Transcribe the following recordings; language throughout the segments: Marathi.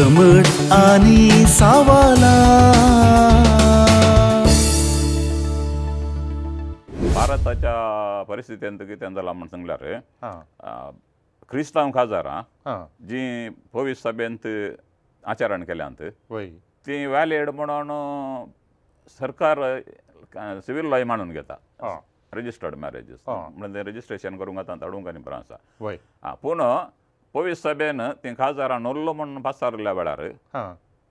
दमड आणि सावाला भारताच्या परिस्थिती अंतकी त्यांचा लांबण सांगला रे क्रिस्तांव खासदारा जी भोवीस सभेंत आचरण केल्यांत ती व्हॅलिड म्हणून सरकार सिव्हिल लॉय मांडून घेता रजिस्टर्ड मॅरेजीस म्हणजे रजिस्ट्रेशन करूंक घेता धाडूंक आनी बरं पूण ಪೋವಿಸಭೆಯನ್ನು ತಿಂಗ್ ಹಾಜಾರ ನೊಲ್ಲು म्हणून ಪಸಾರಲ್ಲ वेळार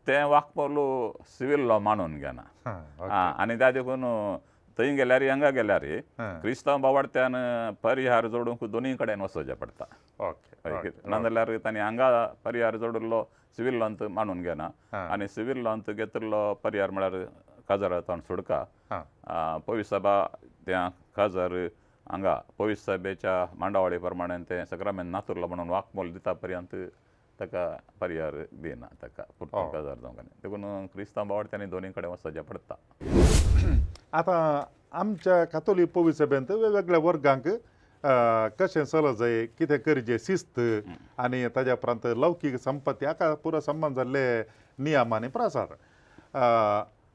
ते वाकपोलो सिवील लॉ मानून घेना आणि त्या देखून थंय गेल्यार हंगा गेल्यार क्रिस्तांव बावडत्यान परिहार जोडूंक दोनी कडेन वचचें पडटा नाजाल्यार तांणी हांगा परिहार जोडिल्लो सिवील लॉंत मानून घेना आनी सिवील लॉंत घेतिल्लो परिहार म्हळ्यार खाजार सुडका सुडका सभा त्या काजार हंगा सभेच्या सहेबेच्या प्रमाणे ते सग्राम्या नातूरला म्हणून वाकमोल दि्याय देखून क्रिस्तांव बार्थ त्यांनी कडे वसाचे पडता आता आमच्या कातोली पोवी सभेंत वेगवेगळ्या वर्गांक कसे चल आहे किती करजे शिस्त आणि त्याच्या उपरांत लौकिक संपत्ती हाका पुरा संबंध झाले नियम आणि प्रसार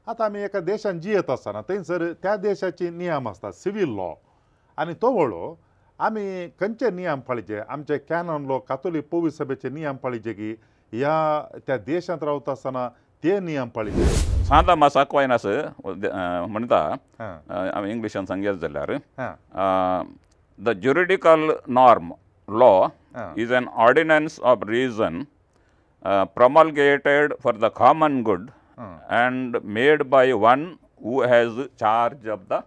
आता आम्ही एका देशात जियेत असताना थंसर त्या देशाचे नियम असतात सिव्हिल लॉ आणि तो हळूहळू आम्ही कातोली पोवी सभेचे नियम पाळीचे की या त्या देशात राहता असताना ते नियम पाळीजे सांदा मा सॉईन म्हणता इंग्लिशान सांगेच जाल्यार the juridical norm law is an ordinance of reason promulgated for the common good and made by one who has charge of the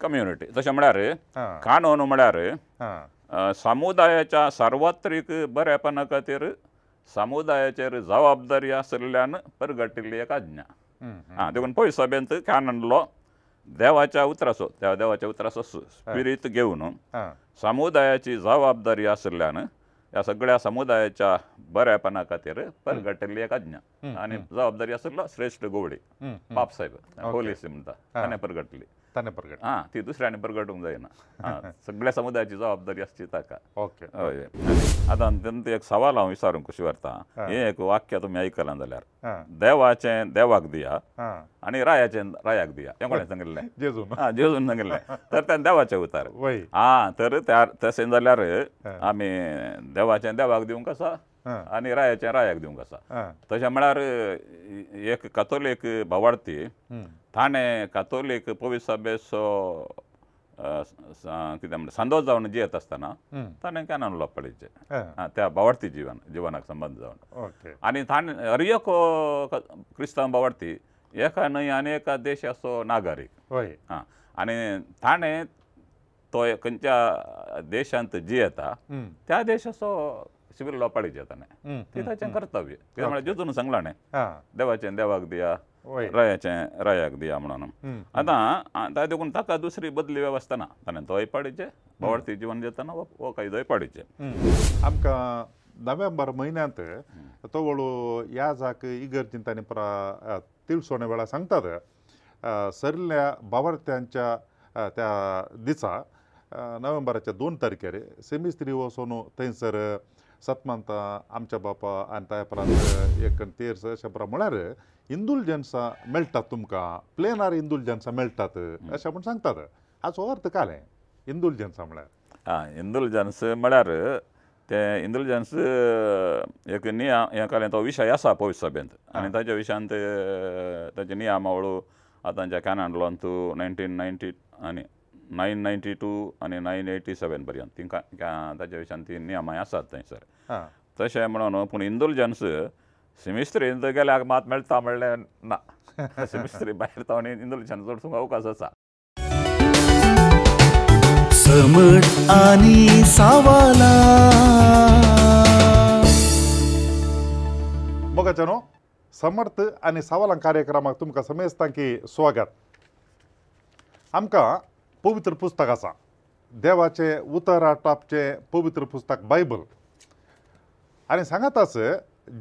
community तसे म्हळ्यार कानून म्हळ्यार समुदायाच्या सार्वत्रिक बरेपणा खातीर समुदायाचे जबाबदारी आसल्यान परगटिल्ली एक आज्ञा हा देखून पय सभेंत कान आणलो देवाच्या उतराचो त्या देवाच्या उतराचो स्पिरीत घेऊन समुदायाची जबाबदारी आसल्यान या सगळ्या समुदायाच्या बऱ्यापणा खातीर परगटिल्ली एक आज्ञा आणि जबाबदारी आसलो श्रेष्ठ गोवडे बापसाहेब पोलीस म्हणतात ताणें परगटली त्यांना हां ती दुसऱ्याने परगट होऊन जायना सगळ्या समुदायाची जबाबदारी असची ताका ओके हय आतां अत्यंत एक सवाल हांव विचारूंक कशी व्हरता हें एक वाक्य तुमी आयकलां जाल्यार देवाचे देवाक दिया आनी रायाचें रायाक दिया हे कोणें सांगिल्लें जेजून हां जेजून सांगिल्लें तर ते देवाचे उतार हां तर त्या तशें जाल्यार आमी देवाचें देवाक दिवंक आसा आणि रायाच्या रायाक दिवंक आसा तशा म्हळ्यार एक कातोलीक भावार्थी थाणें कातोलीक पवित्र सभेचो कितें म्हणटा जावन जियेत आसतना ताणें कॅनॉन लोपाडीचें त्या भावार्थी जीवन जिवनाक संबंध जावन आनी ताणें हर क्रिस्तांव एका न्हय आनी एका देश असो नागारीक आं आनी ताणें तो खंयच्या देशांत जियेता त्या देशाचो जाताने లోపాడికి कर्तव्य తీతాచేం म्हणजे ತೀರ್ಮಾನ सांगला नाही देवाचे देवाक दिया रयाचे रायाक दिया म्हणून आता ताका देखून ताका दुसरी बदली व्यवस्था ना ताणें दोय पाडीचे भोवार्थी जीवन जेतना पाडीचे आमका नोव्हेंबर महिन्यात तो ಮೈನಾಂತ या जाक इगर्जीन ತಾನೆ परा ತಿಳಿಸೋಣ वेळा सांगतात सरल्या भावार्थ्यांच्या त्या दिसा नोव्हेंबराच्या दोन तारखेर सेमिस्त्री वसून थंयसर ಸತ್ಮಂತ ಅಂಚ ಬಾಪ ಅಂತ ಪ್ರಾಂತ ಏಕನ್ ತೇರ್ಸ ಶಬ್ರ म्हळ्यार इंदुलजन्सां मेळटात तुमकां प्लेनार इंदुलजन्सां मेळटात अशें म्हूण सांगतात हाचो अर्थ कालें इंदुलजन्सां म्हळ्यार आं इंदुलजन्स म्हळ्यार ते इंदुलजन्स एक निया हें कालें तो विशय आसा पवित्र सभेंत आनी ताच्या विशयान ते ताचे नियामावळू आतांच्या कॅनाडलॉन तूं नायन्टीन नायन्टी आनी नायन नायटी टू आनी नायन एटी सेवेन पर्यंत तिंका ताच्या विशयान ती नियमां आसात थंयसर तशें म्हणून पूण इंदुलजन्स सिमिस्त्रीन गेल्याक मात मेळटा म्हणलें ना सिमिस्त्री भायर तावणी इंदुलजन्स चड तुमकां अवकाश आसा समट आनी सावाला मोगाच्या न्हू समर्थ आनी सावला कार्यक्रमाक तुमकां समेजतां की स्वागत आमकां पवित्र पुस्तक आसा देवाचे उतारा टापचे पवित्र पुस्तक बायबल आनी सांगाताच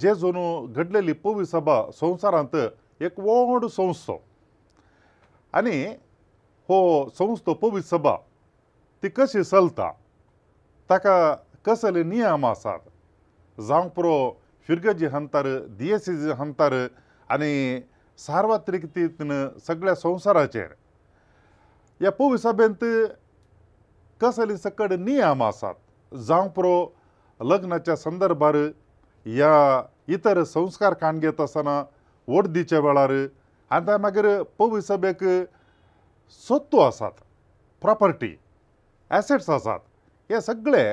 जे जणू घडलेली पवी सभा संवसारांत एक व्हड संस्थो आनी हो संस्थो पवी सभा ती कशी चलता ताका कसले नियम आसात जावं पुरो फिरगजी हंतर दिएसीज हंतर आनी सार्वत्रिक सगळ्या संवसाराचेर पोवी सभेत कसली सकड नियम आमासात जावं लग्नाच्या संदर्भार या इतर संस्कार काण घेत आसतना वडदीच्या वेळार आनी त्या मागीर पोवी सभेक सत्तो आसात प्रॉपर्टी एसेट्स आसात हे सगळे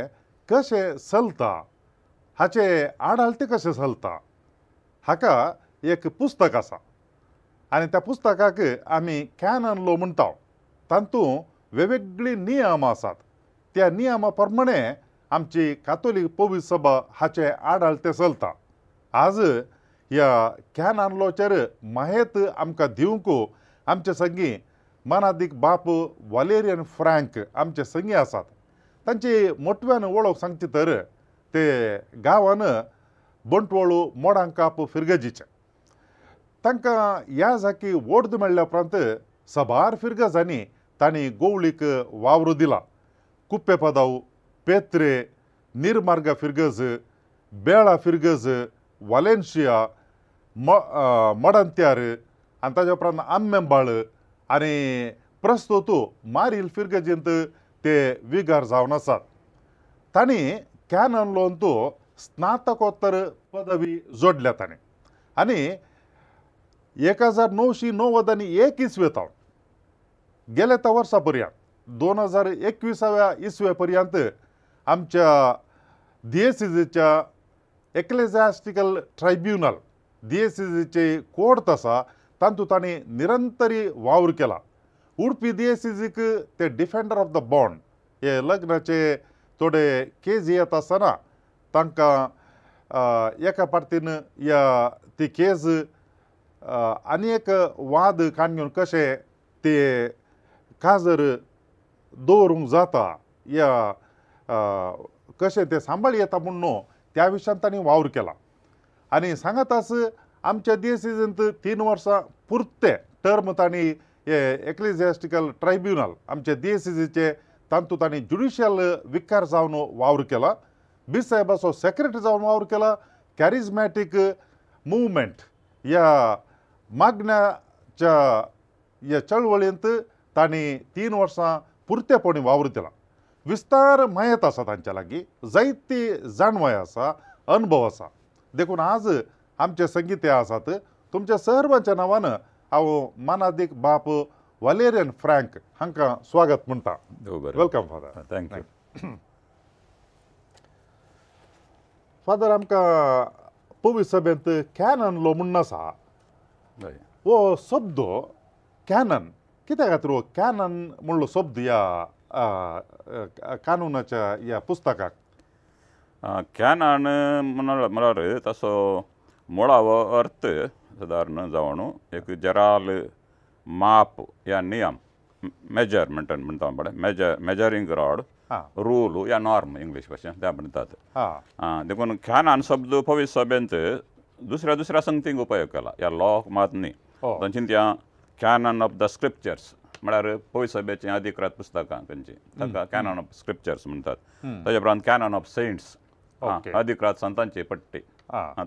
कसे चलता हाचे आडालते कसे चलता हाका एक पुस्तक आसा आनी त्या पुस्तकाक आमी कॅनन लो म्हणटा तंतू वेगवेगळीं नियम आसात त्या नियमा प्रमाणे आमची कातोलीक पवी सभा हाचे आडाल ते चलता आज ह्या कॅन आनलोचेर माहेत आमकां दिवंक आमचे संगी मनादीक बाप वालेरियन फ्रँक आमचे संगी आसात तांची मोटव्यान वळख सांगची तर ते गांवान बंटवळू मोडांकाप फिरगजीचे तांकां ह्या जाकी वोट मेळ्ळ्या उपरांत सबार फिरगझांनी तानी गोवळीक वावरु दिला पदाव, पेत्रे निर्मार्ग फिरगज बेळा फिरगज म मडंत्यार आणि त्याच्या उपरात आम्मेबाळ आणि प्रस्तुतू मारिल फिरगजींत ते विगार जावन तानी ती कॅनन स्नातकोत्तर पदवी जोडल्या ताणे आणि एक हजार नऊशे नव्वद आणि एक इसवेताळ गेल्या त्या वर्षापर्यंत दोन हजार एकविसाव्या इसवेपर्यंत आमच्या दिएसिजेच्या एक्लेझॅस्टिकल ट्रायब्युनल दिएसिजेचे कोर्ट तसा तांतू ताणी निरंतरी वावर केला उडपी दिएसिजीक e ते डिफेंडर ऑफ द बॉन्ड हे लग्नाचे थोडे केज येत आसतना तांकां एका पार्टीन या ती केज अनेक वाद घेऊन कसे ते काजर दवरूंक जाता या कसे ते सांभाळ येता म्हणून न्हू त्या विशयान वावर केला आनी सांगाताच आमच्या दिएसिजंत तीन वर्षा पुरते टर्म ताणी हे एक्लिजियास्टिकल ट्रायब्युनल आमचे दिएसिजीचे तांतू तांणी ज्युडिशियल विकार जाऊन वावर केला बी साहेबाचा सेक्रेटरी जाऊन वावर केला कॅरिजमॅटिक मुवमेंट या मागण्याच्या या चळवळींत ताणी तीन वर्सां पुरतेपणी वावर दिला विस्तार मयत आसा तांच्या लागी जायती जाणवाय आसा अनुभव आसा देखून आज आमचे संगीत हे आसात तुमच्या सर्वांच्या नांवान हांव मानादीक बाप वालेरियन फ्रँक हांकां स्वागत म्हणटा वेलकम फादर थँक्यू फादर आमकां पवी सभेंत कॅनन लो म्हणून आसा وصده كانن कित्याक खातीर हो कॅनन म्हणलो शब्द या कानुनाच्या या पुस्तकाक कॅनन म्हणल म्हणल्यार तसो मुळावो अर्थ सादारण जावन एक जराल माप या नियम मेजर म्हणटा म्हणटा पडे मेजर मेजरींग रॉड रूल या नॉर्म इंग्लीश भाशेन त्या म्हणटात देखून ख्यानान शब्द पवित्र सभेंत दुसऱ्या दुसऱ्या संगतींक उपयोग केला ह्या लॉ मात न्ही तांची त्या कॅनन ऑफ द स्क्रिप्चर्स म्हळ्यार पोय सभेचे अधिकृत पुस्तकां तांची ताका कॅनन ऑफ स्क्रिप्चर्स म्हणटात ताज्या उपरांत कॅनन ऑफ सेंट्स अधिकृत संतांची पट्टी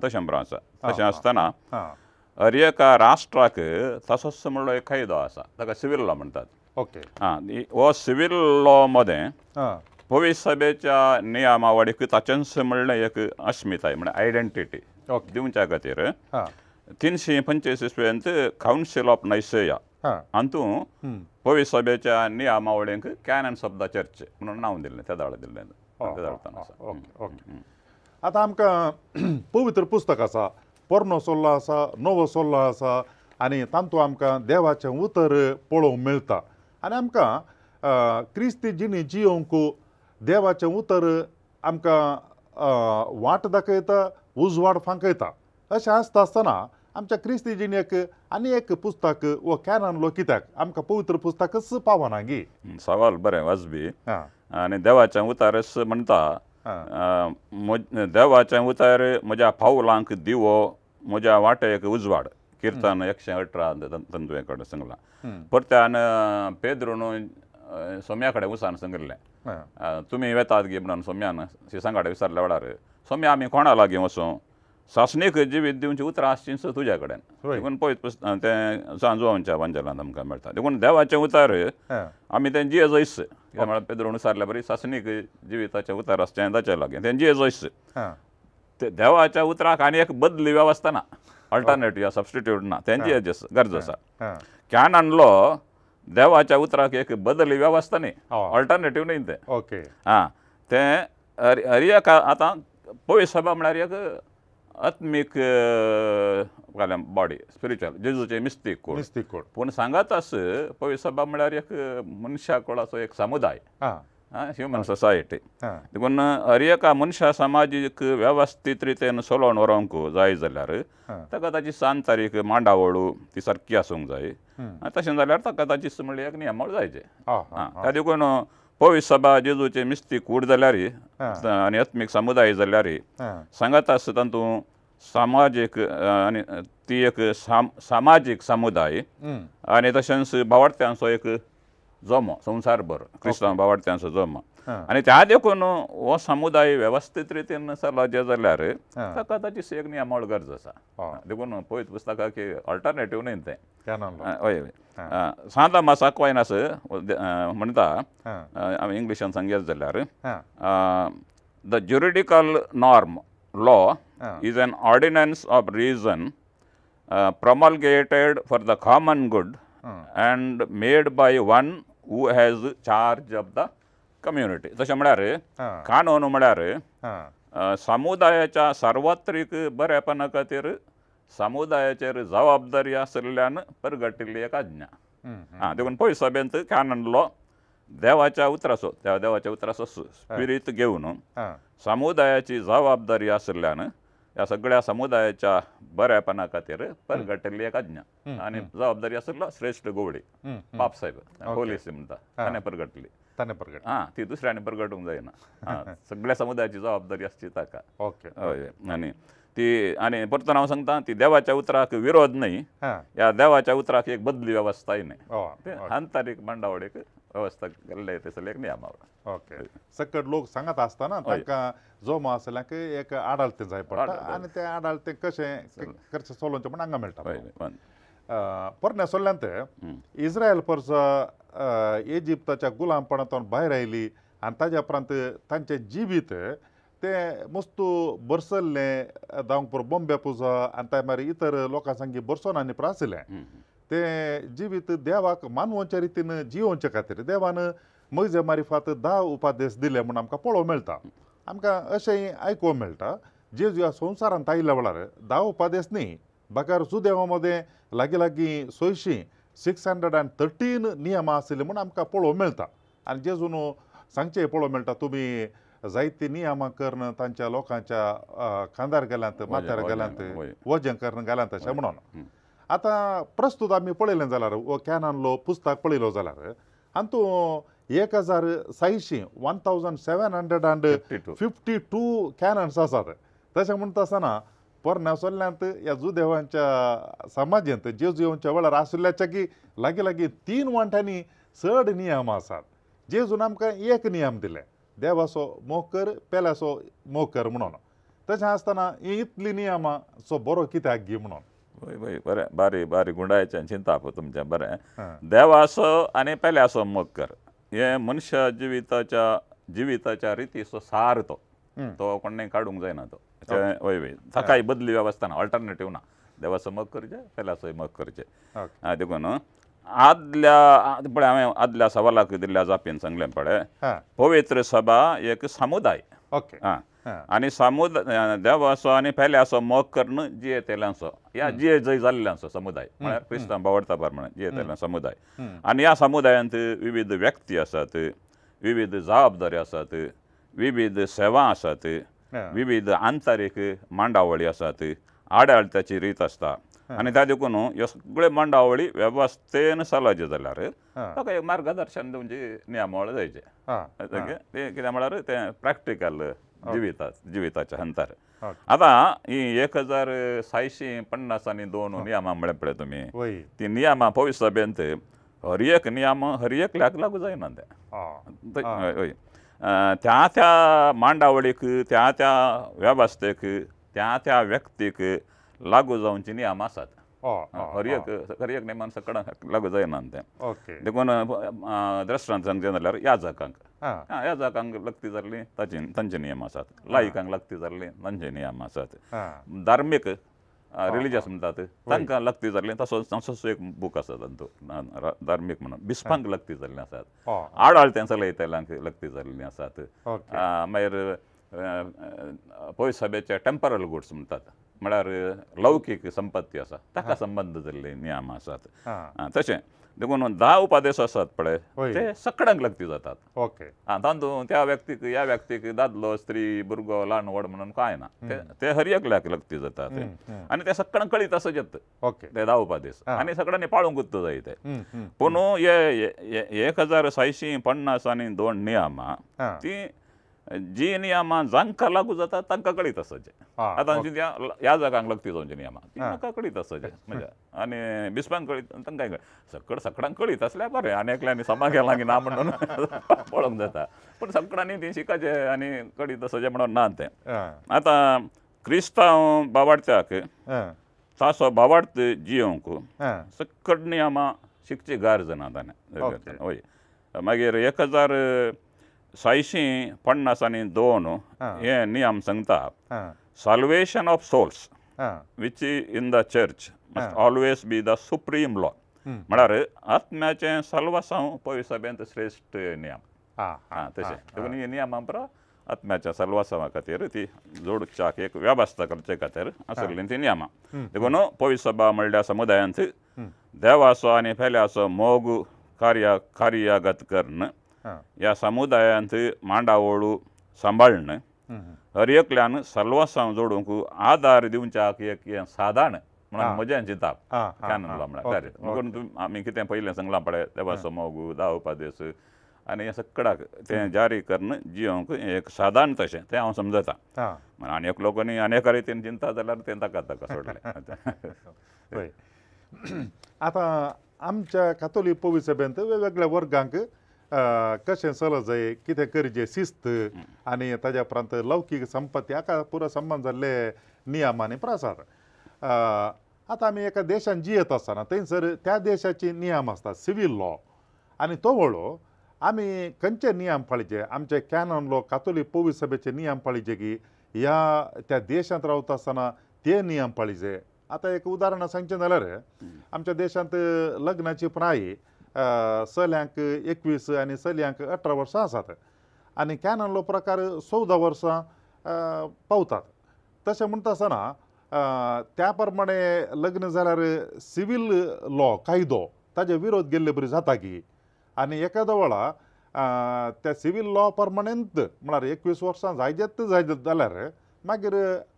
तशें म्हण आसा तशें आसतना हर एका राष्ट्राक तसोच म्हणलो एक कायदो आसा ताका सिवील लॉ म्हणटात ओके आं हो सिवील लॉ मदें पवी सभेच्या नियमावळीक ताचेंच म्हणलें एक अस्मिताय म्हणजे आयडेंटिटी तीनशे पंचेचाळीस पर्यंत कौन्सिल ऑफ नैसया ಅಂತೂ ಪೋವಿ ಸಭೆच्या ನಿ ಆಮಾವಳಿಂಕ್ ऑफ द चर्च म्हणून नाव दिले त्या दिले ओके ओके आतां आमकां पवित्र पुस्तक आसा पोरनो सोल्लो आसा नवो सोल्लो आसा आनी तांतू आमकां देवाचें उतर पळोवंक मेळटा आनी आमकां क्रिस्ती जिणी जियोंक देवाचें उतर आमकां वाट दाखयता उजवाड फांकयता अशें आसता आसतना आमच्या क्रिस्ती जिणेक आनी एक पुस्तक वो कॅन लो कित्याक आमकां पवित्र पुस्तकच पावना गी सवाल बरें वाजबी आनी देवाचें उतारस म्हणटा देवाचें उतार म्हज्या पावलांक दिवो म्हज्या वाटेक उजवाड किर्तन एकशे अठरा तंतुये कडेन सांगलां परत्यान पेद्रून सोम्या कडेन उसान सांगिल्लें तुमी वेतात गे म्हणून सोम्यान शिसां कडेन विचारल्या वेळार सोम्या आम्ही कोणा लागीं वचूं सासणीक जी दिवची उतरां आसचीं सो तुज्या कडेन देखून पयत तें सांजवांच्या पंचलांत आमकां मेळटा देखून देवाचे उतार आमी ते जिये ऐस म्हळ्यार पेद्रोण उसारल्या बरी सासणीक जिविताचे उतार आसचे ताचे लागीं ते जिये ते देवाच्या उतराक आनी एक बदली वेवस्था ना अल्टरनेटीव सबस्टिट्यूट ना तेंची गरज आसा कॅन आणलो देवाच्या उतराक एक बदली वेवस्था न्ही अल्टरनेटिव्ह न्ही ते ओके हां तें हरियाक आतां పోయి सभा म्हळ्यार एक आत्मीक बॉडी स्पिरिच्युअल जेजूचे मिस्तीक कोण मिस्तीक कोड पूण सांगात अस सभा म्हणल्यार एक मनशा कोडाचो एक समुदाय ह्युमन सोसायटी देखून हर एका मनशा समाजीक वेवस्थीत रितीन चलोवन व्हरोंक जाय जाल्यार ताका ताची सान तारीख मांडावळू ती सारकी आसूंक जाय तशें जाल्यार ताका ताची म्हणल्यार एक नियमावळ जायचे देखून पवी सभा जेजूचे मिस्ती कूड जाल्यार आनी आत्मीक समुदाय जाल्यार सांगात आसता तातूंत सामाजीक आनी ती एक साम सामाजीक समुदाय आनी तशेंच भावार्थ्यांचो एक जोमो भर क्रिस्तांव भावार्थ्यांचो जोमो आणि त्या देखून हो समुदाय वेवस्थीत रितीन जे जाल्यार ताका ताची सेग गरज आसा देखून पळयत की ऑल्टरनेटीव न्ही ते हय सांगता सांता मासा कॉयनास म्हणटा आमी इंग्लिशान सांगया जाल्यार the juridical norm law is an ordinance of reason promulgated for the common good and made by one who has charge of the community ತಶೆ म्हळ्यार खान होन म्हळ्यार समुदायाच्या सार्वत्रीक बरेपणा खातीर समुदायाचेर जबाबदारी आसल्यान परगटिल्ली एक आज्ञा हा देखून पळय सभेंत खान आणलो देवाच्या उतराचो त्या देवाच्या उतराचो स्पिरीत घेऊन समुदायाची जबाबदारी असल्यान या सगळ्या समुदायाच्या बऱ्यापणा खातीर परगटिल्ली एक आज्ञा आणि जबाबदारी आसलो श्रेष्ठ गोवडे बापसाहेब पोलीस म्हणटा ताणें परगटली त्याने प्रगट हां ती दुसऱ्याने प्रगट होऊन जायना सगळ्या समुदायाची जबाबदारी असते का ओके हय ती आणि परत नाव सांगता ती देवाच्या उतराक विरोध हा या देवाच्या उतराक एक बदली व्यवस्था न्हय हो, ते आंतरीक एक व्यवस्था केल्ले तसले एक नियम ओके सकट लोक सांगत आसतना जो जोम की एक आडालते जाय पडटा आणि ते आडालते कसे कसे सोलोवचें म्हण हांगा मेळटा परने सोल्ल्यान इस्रायल परस इजिप्ताच्या गुलामपणातून बाहेर आयली आणि ताज्या उपरांत तांचे जिवीत ते मस्तू बरसले जावंक बॉम्बे पुजा आनी त्या मारे इतर लोकां सांगी बरसोन आनी प्रासले ते जिवीत देवाक मानवांच्या रितीन जिवचे खातीर देवान मैजे मारिफात दहा उपादेश दिले म्हणून आमकां पळोवंक मेळटा आमकां अशेंय आयकूंक मेळटा जे ह्या संवसारांत आयिल्ल्या वेळार दहा उपादेश न्ही बाकार सुदेवा मदें लागीं लागीं सयशीं सिक्स हंड्रेड अँड थर्टीन नियमां आशिल्ले म्हूण आमकां पळोवंक मेळटा आनी जेजून सांगचे पळोवंक मेळटा तुमी जायते नियमां करन तांच्या लोकांच्या खांदार गेल्यांत माथ्यार गेल्यांत वजन करन घाल्यांत अशें म्हणून आतां प्रस्तुत आमी पळयलें जाल्यार हो कॅनानलो पुस्तक पळयलो जाल्यार आनी तूं एक हजार सायशीं one thousand seven hundred and fifty two canons आसात तशें म्हणटा आसतना ಪೊರ್ನಸೊಲ್ನಂತ ಯಜು जुदेवांच्या ಸಮಾಜ ಅಂತ जेजूच्या वेळार आसल्याच्या की लागी लागीं तीन वांट्यांनी चड नियम आसात जेजून आमकां एक नियम दिले देवासो मोकर पेल्यासो मोकर मोग कर म्हणून तशें आसतना ही इतली नियमां सो बरो कित्याक गी म्हणून बरें बारी बारी गुंडायचें चिंता पळय तुमचें बरें देवासो आनी पेल्यासो मोकर हे मनशा जिविताच्या जिविताच्या रितीचो सार तो तो नाही काडूंक जायना तो हय हय सकाळी बदली व्यवस्थाना ना ना देवा समग करचे पेला समग करचे देखून आदल्या पळय हांवें आदल्या सवालाक दिल्ल्या जापीन सांगलें पळय पवित्र सभा एक समुदाय ओके हा आनी समुदाय देव असो आनी पहिले असो मग कर्ण जिये तेलांचो या जिये जय जाल्ले असो समुदाय म्हळ्यार क्रिस्तांव बावडता म्हणून जिये तेला समुदाय आनी या समुदायांत विविध व्यक्ती आसात विविध जबाबदारी आसात विविध सेवा आसात विविध आंतरिक मांडावळी आसात आडाळताची रीत असता आनी त्या देखून ह्यो सगळ्यो मांडावळी वेवस्थेन चालज्यो जाल्यार ताका एक मार्गदर्शन म्हणजे नियमावळ जायचे ते कितें म्हळ्यार ते प्रॅक्टिकल जिवितात जिविताच्या हंतार आतां ही एक हजार सायशी पन्नास आनी दोन नियमां म्हळ्यार पळय तुमी ती नियमां पवित्र सभेंत हर एक नियम हर एकल्याक लागू जायना ते हय त्या त्या मांडावळीक त्या त्या वेवस्थेक त्या त्या व्यक्तीक लागू जावची नियम आसात हरयक नेमान सकड लागू जायना तें देखून दृश्टांत जाल्यार ह्या जाकांक हां ह्या लक्ती जाल्ली ताचे तांचे नियम आसात लायकांक लक्ती जाल्ली तांचे नियम आसात धार्मीक रिलीजियस म्हणतात तांकां लक्ती जाल्लें तसो तसो एक बूक आसा तांचो धार्मीक म्हणून बिस्पांक लक्ती जाल्लें आसात आड तें सगळे लगती लक्ती जाल्लीं आसात मागीर पयस सभेच्या टेम्परल गुड्स म्हणटात म्हळ्यार लौकीक संपत्ती आसा ताका संबंद जाल्ले नियम आसात तशें देखून दहा उपादेश असतात पडे ते सकडंक लागती जातात ओके त्या व्यक्तीक या व्यक्तीक दादलो स्त्री भुरगो लहान व्हड म्हणून काय ना ते हरियकल्याक लागती जातात आणि ते सकडंक कळीत असत ओके ते दहा उपादेश आणि सगळ्यांनी पाळूंकूच जाय ते पूण हे एक हजार सहाशी पन्नास आणि दोन नियमा ती जी नियमां जांकां लागू जाता तांकां कळीत आसचें आतां हांची त्या ह्या जागांक लागती जावची नियमां तांकां कळीत आसचें म्हणजे आनी बिस्पांक कळीत तांकांय कळीत सकड सकडांक कळीत आसल्यार बरें आनी एकल्यानी सभा गेलां की ना म्हणून पळोवंक जाता पूण सकडांनी ती शिकाचें आनी कळीत आसचें म्हणून ना तें आतां क्रिस्तांव बावाडच्याक तासो बावार्थ जियोंक सकड नियमां शिकची गार जाणा आतां हय मागीर एक हजार सायशीं पन्नास आणि दोन हे नियम सांगता salvation of souls which in the church must always be the supreme law म्हळ्यार आत्म्याचे सल्वासांव पवी सभेंत श्रेश्ठ नियम हा तशें देखून ही नियमां आत्म्याच्या सल्वासांवा खातीर ती जोडच्याक एक वेवस्था करचे खातीर आसलेलीं ती नियमां देखून पवी सभा म्हणल्या समुदायांत देवाचो आनी फेल्याचो मोग कार्य कार्यागत कर्ण या ಸಮುದಾಯ हर ಸಂಬಾಳಣ ಹರಿಯಕ್ಲಾನ್ ಸರ್ವ ಸಂಜೋಡು ಆಧಾರ ದಿವಚಾಕ ಸಾಧಾರಣ साधन मजा चिंता कान म्हणून आमी कितें पयलें सांगलां पळय देवा समोगू दा उपादेस आनी हे सगळ्याक तें जारी करून जिवंक एक साधन तशें तें हांव समजता आनी एक लोकांनी अनेक रितीन चिंता जाल्यार तें ताका ताका सोडलें आतां आमच्या कातोली पवी सभेंत वेगवेगळ्या वर्गांक कसे सलज जाय कितें करजे शिस्त आणि त्याच्या प्रांत लौकिक संपत्ती हाका पुरा संबंध झाले नियम आणि प्रसार आता आम्ही एका देशात जियेत असताना थंसर त्या देशाचे नियम असतात सिव्हिल लॉ आणि तो वळो आम्ही खंचे नियम पाळजे आमचे कॅनॉन लॉ कातोली पोवी सभेचे नियम पाळजे की या त्या देशात राहत असताना ते नियम पाळजे आता एक उदाहरण सांगचें रे आमच्या देशांत लग्नाची प्राय सल्यांक एकवीस आणि सल्यांक अठरा वर्सां असतात आणि कॅनन लो प्रकार चौदा वर्सां पावतात तसे म्हणत असताना त्या लग्न झाल्यावर सिवील लॉ कायदो ताजे विरोध गेल्ले बरी जाता की आणि एखाद्या वेळा त्या सिवील लॉ परमनंत म्हणजे एकवीस वर्सां जायत जायत जाल्यार मागीर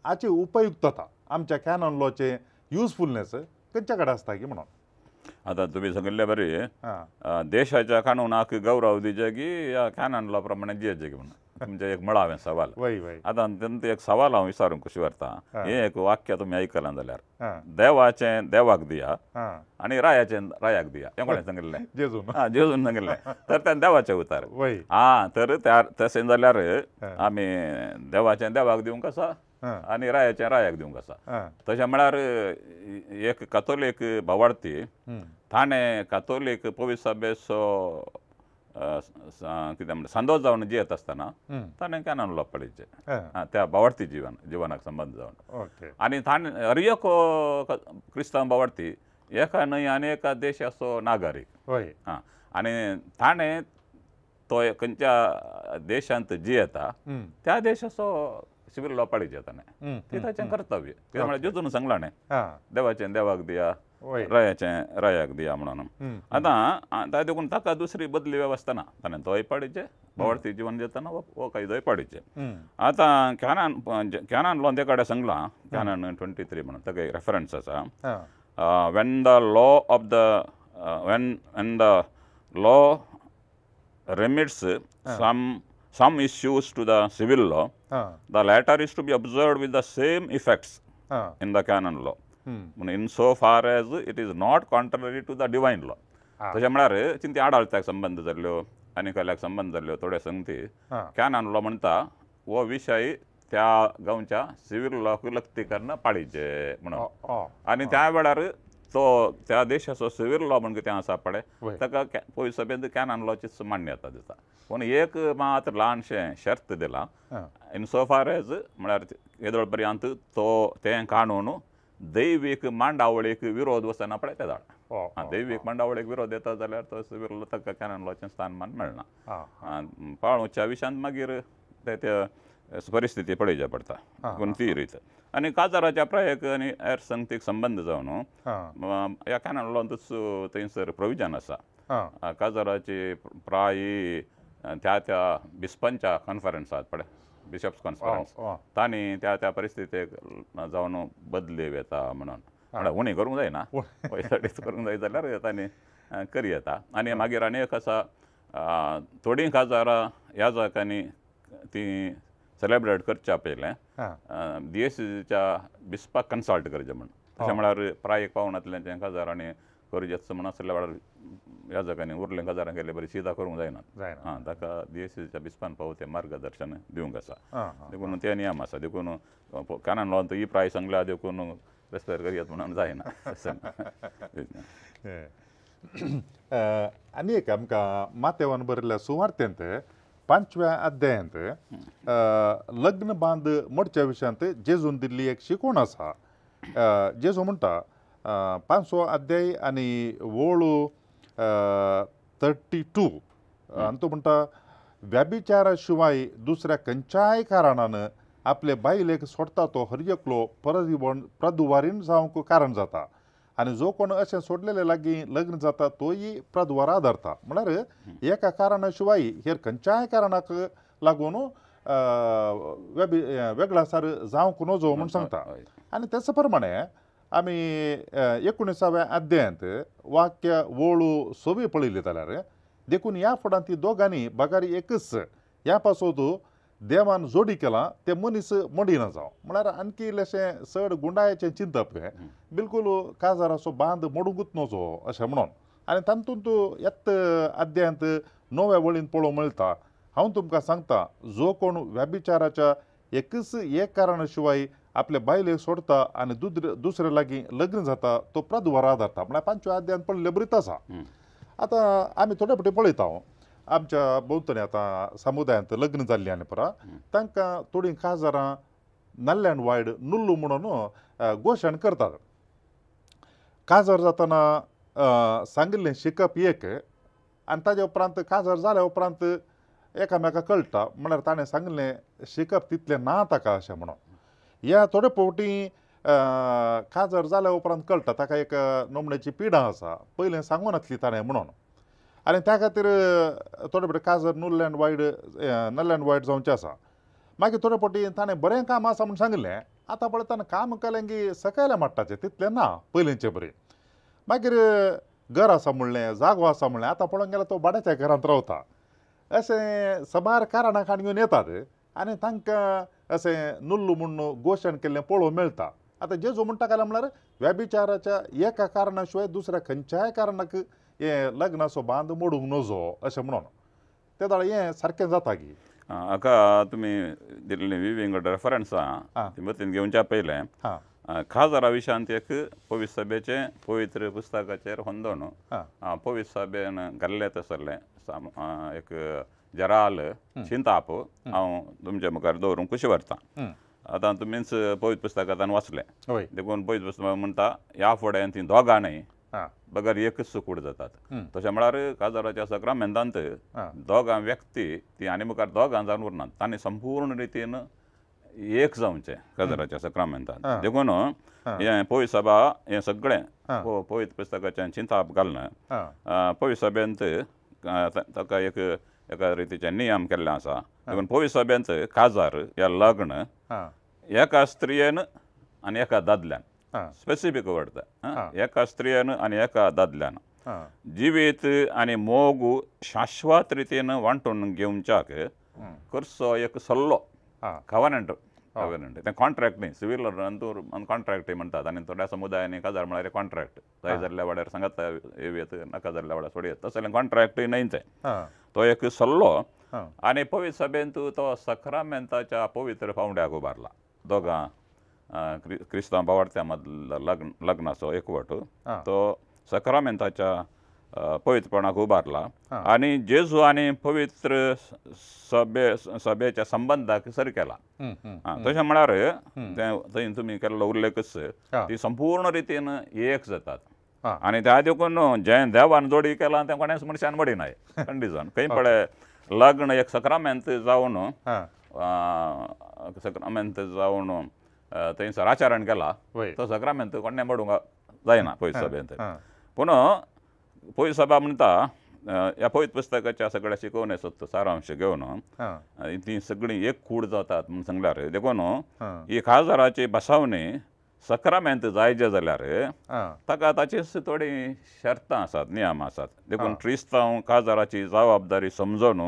हाची उपयुक्तता आमच्या कॅनन लॉचे युजफुलनेस खंयच्या कडेन की म्हणून आता तुम्ही सांगिल्ले बरी देशाच्या कानुनाक गौरव की या कॅनन लॉ प्रमाणे की म्हणून तुमचे एक मळा सवाल आता अत्यंत एक सवाल हांव विचारूंक कशी वरता हे एक वाक्य तुमी आयकलां जाल्यार देवाचे देवाक दिया आणि रायाचे रायाक दिया हे कोणें सांगितले जेजून जेजून सांगितले तर तें देवाचे उतार हा तर त्या तसे जाल्यार आम्ही देवाचे देवाक देऊ कसा आणि रायाच्या रायाक दिवंक आसा तशें म्हळ्यार एक कथोलीक भावार्थी थाणे कातोलीक पवित्र सभेचो कितें म्हणटा सांदोळ जावन जियेत आसतना ताणें कॅनॉन लोपाडीचें त्या भावार्थी जीवन जिवनाक संबंध जावन आनी ताणें हरियको क्रिस्तांव भावार्थी एका न्हय आनी एका असो नागरीक हां आणि ठाणे तो खंयच्या देशांत जियेता त्या देश देशाचो शिबिराला पाळीचे आता तिथं कर्तव्य त्यामुळे जुजून ने देवाचे देवाक दिया रायाचे रायाक दिया म्हणून आतां ताका देखून ताका दुसरी बदली व्यवस्था ना तने दोय पाडीचे भोवार्थी जीवन जेतना वो काही दोय पाडीचे आता कॅनान कॅनान लोन ते कडेन सांगलां कॅनान ट्वेंटी थ्री म्हणून ताका एक रेफरन्स आसा when the law of the when when the law remits some some issues to the civil law the latter is to be observed with the same effects in the canon law. In so far as it is not contrary to the divine law ತಜೆ म्हळ्यार चिंती आडाळत्याक संबंद जाल्यो आनी कसल्याक संबंद जाल्यो थोड्यो संगती कॅनान लॉ म्हणटा हो विशय त्या गांवच्या सिवील लॉक लक्तीकरण पाळीचे म्हणून आनी त्या वेळार तो त्या देशाचो सिवील लॉ म्हण कितें आसा पळय ताका पयस सभेंत कॅनान लॉचीच मान्यता दिता पूण एक मात्र ल्हानशें शर्त दिलां in so far as mulaar edol paryant दैवीक मांडावळीक विरोध वचना पळय ते धाड दैवीक मांडावळीक विरोध येता जाल्यार तो विरोध ताका कॅनन लॉचें स्थानमान मेळना विशांत मागीर ते त्या परिस्थिती पळयचे पडटा पूण ती रीत आनी काजाराच्या प्रयेक आनी हेर संगतीक संबंद जावन ह्या कॅनन थंयसर प्रोविजन आसा काजाराची प्रायी त्या त्या बिस्पांच्या कॉन्फरन्सात पडे बिशप्स कॉन्फरन्स तांणी त्या त्या परिस्थितीक जावन बदली येता म्हणून म्हणल्यार उणी करूंक जायना पयसडीच करूंक जाय जाल्यार तांणी करी येता आनी मागीर आनी एक आसा थोडीं खाजारां ह्या जाग्यांनी ती सेलेब्रेट करच्या पयलें दिएसीच्या बिस्पाक कन्सल्ट करचें म्हण तशें हो. म्हळ्यार प्रायेक पावनांतलें जें करूं करचें म्हणून आसलें या जगांनी जायना हजार बरं सिधा करू तिसीच्या बिस्पान पाव ते मार्गदर्शन दिवंक आसा देखून ते नियम आसा देखून कानान लावन ही प्राय सांगला देखून जायना आनी एक आमकां मातेवान बरयल्या सुवार्थेंत पांचव्या अध्यायांत लग्न बांद मोडच्या विशयांत जेजून दिल्ली एक शिकवण आसा जेजू म्हणटा पांचवो अध्याय आनी वळू थर्टी टू आणि तो म्हणता व्याभिचाराशिवाय दुसऱ्या खंयच्याय कारणान आपले बायलेक सोडता तो हरयकलो परदिवण प्रदुवारीण जावंक कारण जाता आणि जो कोण असे सोडलेले लागी लग्न जाता तोही प्रद्वारा धरता म्हणजे एका कारणा हे हेर खंयच्याय कारणाक लागून वेगळासार जावंक नजो म्हणून सांगता आणि त्याच प्रमाणे आम्ही एकोणीसाव्या अध्यायात वाक्य वोळू सोबी पळली जाल्यार देखून या फुडान ती दोघांनी बघारी एकच ह्या पासून देवान जोडी केला ते मनीस ना जावं म्हळ्यार आणखी इल्लेशें चड गुंडायाचें चिंतप हे बिलकुल काजाराचो बांद मोडूंकूच नजो अशें म्हणून आनी तातूंत येत आद्यांत नव्या वळीन पळोवंक मेळटा हांव तुमकां सांगता जो कोण व्याभिचाराच्या एकच एक कारणा शिवाय आपल्या बायले सोडता आणि दुसऱ्या लागी लग्न जाता तो प्रदुवार आधारता म्हणजे पांचव्या आद्यान पडले बरीत असा आता आम्ही थोडे फटे पळयता आमच्या भोवतणी आता समुदायांत लग्न जाल्ली आनी परा तांकां थोडीं खासदारां नाल्ल्या वायड नुल्लू म्हणून घोशण करतात काजार जाताना सांगिल्लें शिकप एक आनी ताज्या उपरांत काजार जाल्या उपरांत एकामेकाक कळटा म्हळ्यार ताणें सांगिल्लें शिकप तितलें ना ताका अशें म्हणून या थोडे फावटी काजर झाल्या उपरांत कळटा ताका एक नमण्याची पिडा आसा पयलें सांगून आसली ताणें म्हणून आनी त्या खातीर थोडे फावटी काजर null and void null and void जावचें आसा मागीर थोडे फावटी ताणें बरें काम आसा म्हूण सांगिल्लें आतां पळय ताणें काम केलें की सकयलें माडटाचें तितलें ना पयलींचें बरें मागीर घर आसा म्हणलें जागो आसा म्हणलें आतां पळोवंक गेल्यार तो भाड्याच्या घरांत रावता अशें सबार कारणां खाण घेवन येतात आनी तांकां असे नुल्लू मुण्णू घोषण केल्लें पळोवंक मेळटा आता जेजू म्हणटा काय म्हणल्यार व्याभिचाराच्या एका कारणा शिवाय दुसऱ्या खंयच्याय कारणाक हें लग्नाचो बांध मोडूंक नजो अशें म्हणून ते दोळे हे सारकें जाता की हाका तुमी दिल्ली विविंगड रेफरन्सां मतीन घेवच्या पयलें खासदारा विशांत एक पवित सभेचे पवित्र पुस्तकाचेर होंदोन पवित्र सभेन घाल्लें तसले एक जराल शिंताप हांव तुमच्या मुखार दवरूंक कुशी व्हरतां आतां मिन्स पवित पुस्तकां तान वाचलें देखून पवित पुस्तक म्हणटा ह्या फुड्यान ती दोगां न्हय बगर एकच सुकूड जातात तशें म्हळ्यार काजाराच्या सक्रामेंतांत दोगां व्यक्ती ती आनी मुखार दोगां जावन उरनात तांणी संपूर्ण रितीन एक जावचें काजाराच्या सक्रामेंतांत देखून हे पवित सभा हें सगळें पवित पुस्तकाचें चिंताप घालना पवित सभेंत ताका एक ನಿಮ್ ಪೋವಿಚ ಕಜಾರ ಯಾ ಲಗ್ನ ಎ ಸ್ತ್ರೀಯೇನ ಅನ್ ಎ ದಾದ ಸ್ಪೆಸಿಫೀಕ್ರಿಯ ದಿನ ಜೀವಿತ ಮೋಗು ಶಾಶ್ವತ ರೀತಿನ ವಾಂಟು ಸೊಲ್ಲೋ ಕವನೆಂಟು अवेरंट तें कॉन्ट्रॅक्ट न्ही सिवील तूं कॉन्ट्रॅक्ट म्हणटात आनी थोड्या समुदायान एक हजार म्हळ्यार कॉन्ट्रॅक्ट जाय जाल्ल्या वाड्यार सांगात येवयेत नाका जाल्ल्या वाड्यार सोडयेत तसं जाल्यार कॉन्ट्रॅक्टय न्हय तें तो एक सल्लो आनी पवित्र सभेन तूं तो सक्रामेंताच्या पवित्र पावंड्याक उबारला दोगां क्रिस्तांव बावार्थ्या मदलो लग्न लग्नाचो एकवट तो सक्रामेंताच्या पवित्रपणा उभारला आणि जेजू आणि पवित्र सभे सभेच्या संबंधाक सर केला तशें म्हळ्यार थंय तुमी केल्लो उल्लेखच ती संपूर्ण रितीन एक जातात आणि त्या देखून जे देवान जोडी केला ते कोणाच मनशान नाही कंडिजन खंय पळे लग्न एक सक्रामेंत जावन सक्रामेंत जाऊन थंयसर आचरण केला तो सक्रामेंत कोणा बडूंक जायना पयस सभेंत पूण पोईत सभा म्हणता या पोयत पुस्तकाच्या सगळ्या शिकवणे सोदता सारांश घेवन आणि ती सगळी एक खूड जातात सांगला सांगल्यार देखून ही एक हजाराची बसावणी सक्रामेंत जायचे जाल्यार ताका ताची थोडी शर्तां आसात नियम आसात देखून क्रिस्तांव काजाराची जबाबदारी समजून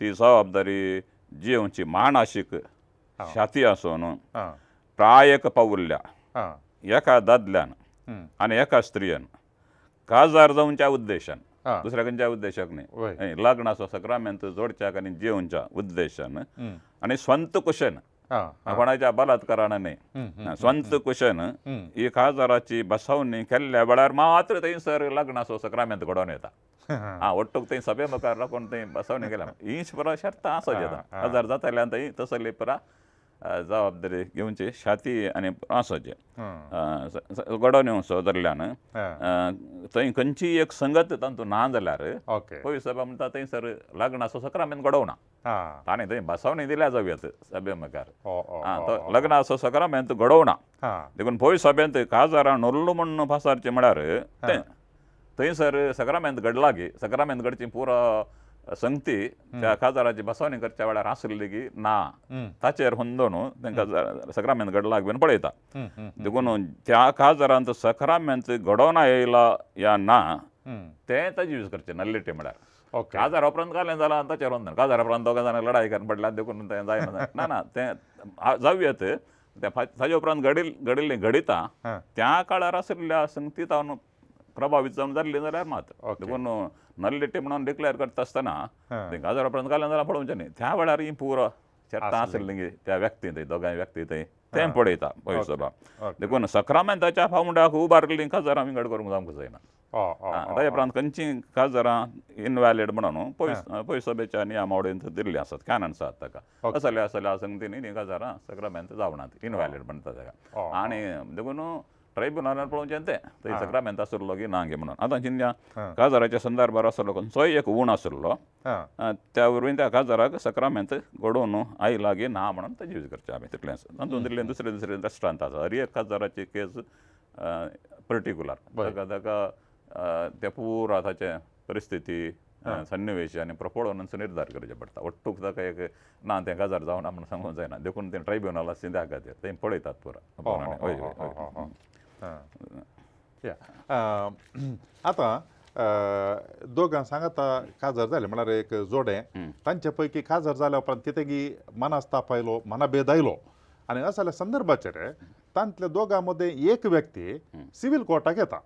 ती जबाबदारी जिवची माणाशीक छाती आसून प्रायक पावल्ल्या एका दादल्यान आनी एका स्त्रियेन खासदार जाऊनच्या उद्देशान दुसऱ्या खंयच्या उद्देशाक न्ही लग्न असं सक्रामेंत जोडच्याक आनी जेवच्या उद्देशान आणि स्वंत कुशन कोणाच्या बलात्कारान न्ही स्वंत कुशन ही खासदाराची बसवणी केल्ल्या वेळार मात्र थंयसर लग्न असो सक्रामेंत घडोवन येता हा ओट्टूक थंय सभे मुखार राखून थंय बसवणी केल्या हीच पुरा शर्त आसा जेता खासदार जाताल्यान थंय तसली पुरा जबाबदारी घेऊची छाती आणि असेल खंची एक संगत तंतु ना थं लग्न असो सक्रामे घडवण थंडी भासवणी दिल्या जाव्यात लग्न असो सक्राम्यांत घडवणं देखून पवित सभेंत काजारां नोल्लो म्हणून म्हणजे थंसर सक्राम्यात घडला गे सक्राम्यात घडचे पूर्ण संगती त्या खासदाराची बसवणीकरच्या वेळार आसलेली की ना ताचेर हुंदो न्हू तांकां सक्रामेंत घडला बीन पळयता देखून त्या खासदारांत सक्रामेंत घडोवन येयला या ना तें ताजी यूज करचे करचें नल्लेटे म्हळ्यार ओके काजार उपरांत घालें जाला ताचेर वंदन काजार उपरांत दोगां जाणांक लढाई करून पडल्या देखून तें जायना ना ना तें जाऊयात तें ताजे उपरांत घडिल घडिल्लें घडिता त्या काळार आसलेल्या संगती जावन प्रभावीत जावन जाल्ली जाल्यार मात देखून म्हणून నల్లెట్టి మనం డిక్లేర్ కట్టిస్తానా దీనికి ಅದರ ಪ್ರಕಾರದಿಂದ ಎಲ್ಲ त्या वेळार ही पुरो चेता आसलेली त्या व्यक्ती थंय दोगांय व्यक्ती थंय तें पळयता पयसभा देखून सक्रामेंताच्या फावंडाक उबारलेली खासदारां आमी घड करूंक आमकां जायना ताज्या उपरांत खंयची खासदारां इनवॅलिड म्हणून पय पयसभेच्या नियमावळीन दिल्ली आसात कॅनन आसात ताका असले असले आसून तिणी खासदारां सक्रामेंत जावना ती म्हणटा ताका आनी देखून ट्रायब्यून तें ते सक्राम्यांत असुरोला की ना गे म्हणून आता जिंना काजाराच्या संदर्भात आसलो सोय एक उण त्या वरवीं त्या काजाराक सक्राम्यांत घडोवन आई की ना म्हणून ते यूज करते तिथले दुसरे दुसरे रेस्टॉरंट असा हर एक काजाराची केस पर्टिक्युलर त्या पुरा ताचे परिस्थिती सन्निवेश आणि प्रफोळ निर्धार करचे पडटा वट्टूक ताका एक ना ते सांगूंक जायना देखून ते ट्राब्युनल असं त्या खातीर ते पळतात पुराणे आता आतां दोगां सांगाता काजार झाले म्हणजे एक जोडे तांच्या पैकी काजार झाल्या उपरांत तिथे मनास्ताप ताप आयलो मना भेद आयलो आनी असं संदर्भाचे संदर्भाचेर तांतल्या दोगां एक व्यक्ती सिव्हिल कोर्टाक येतात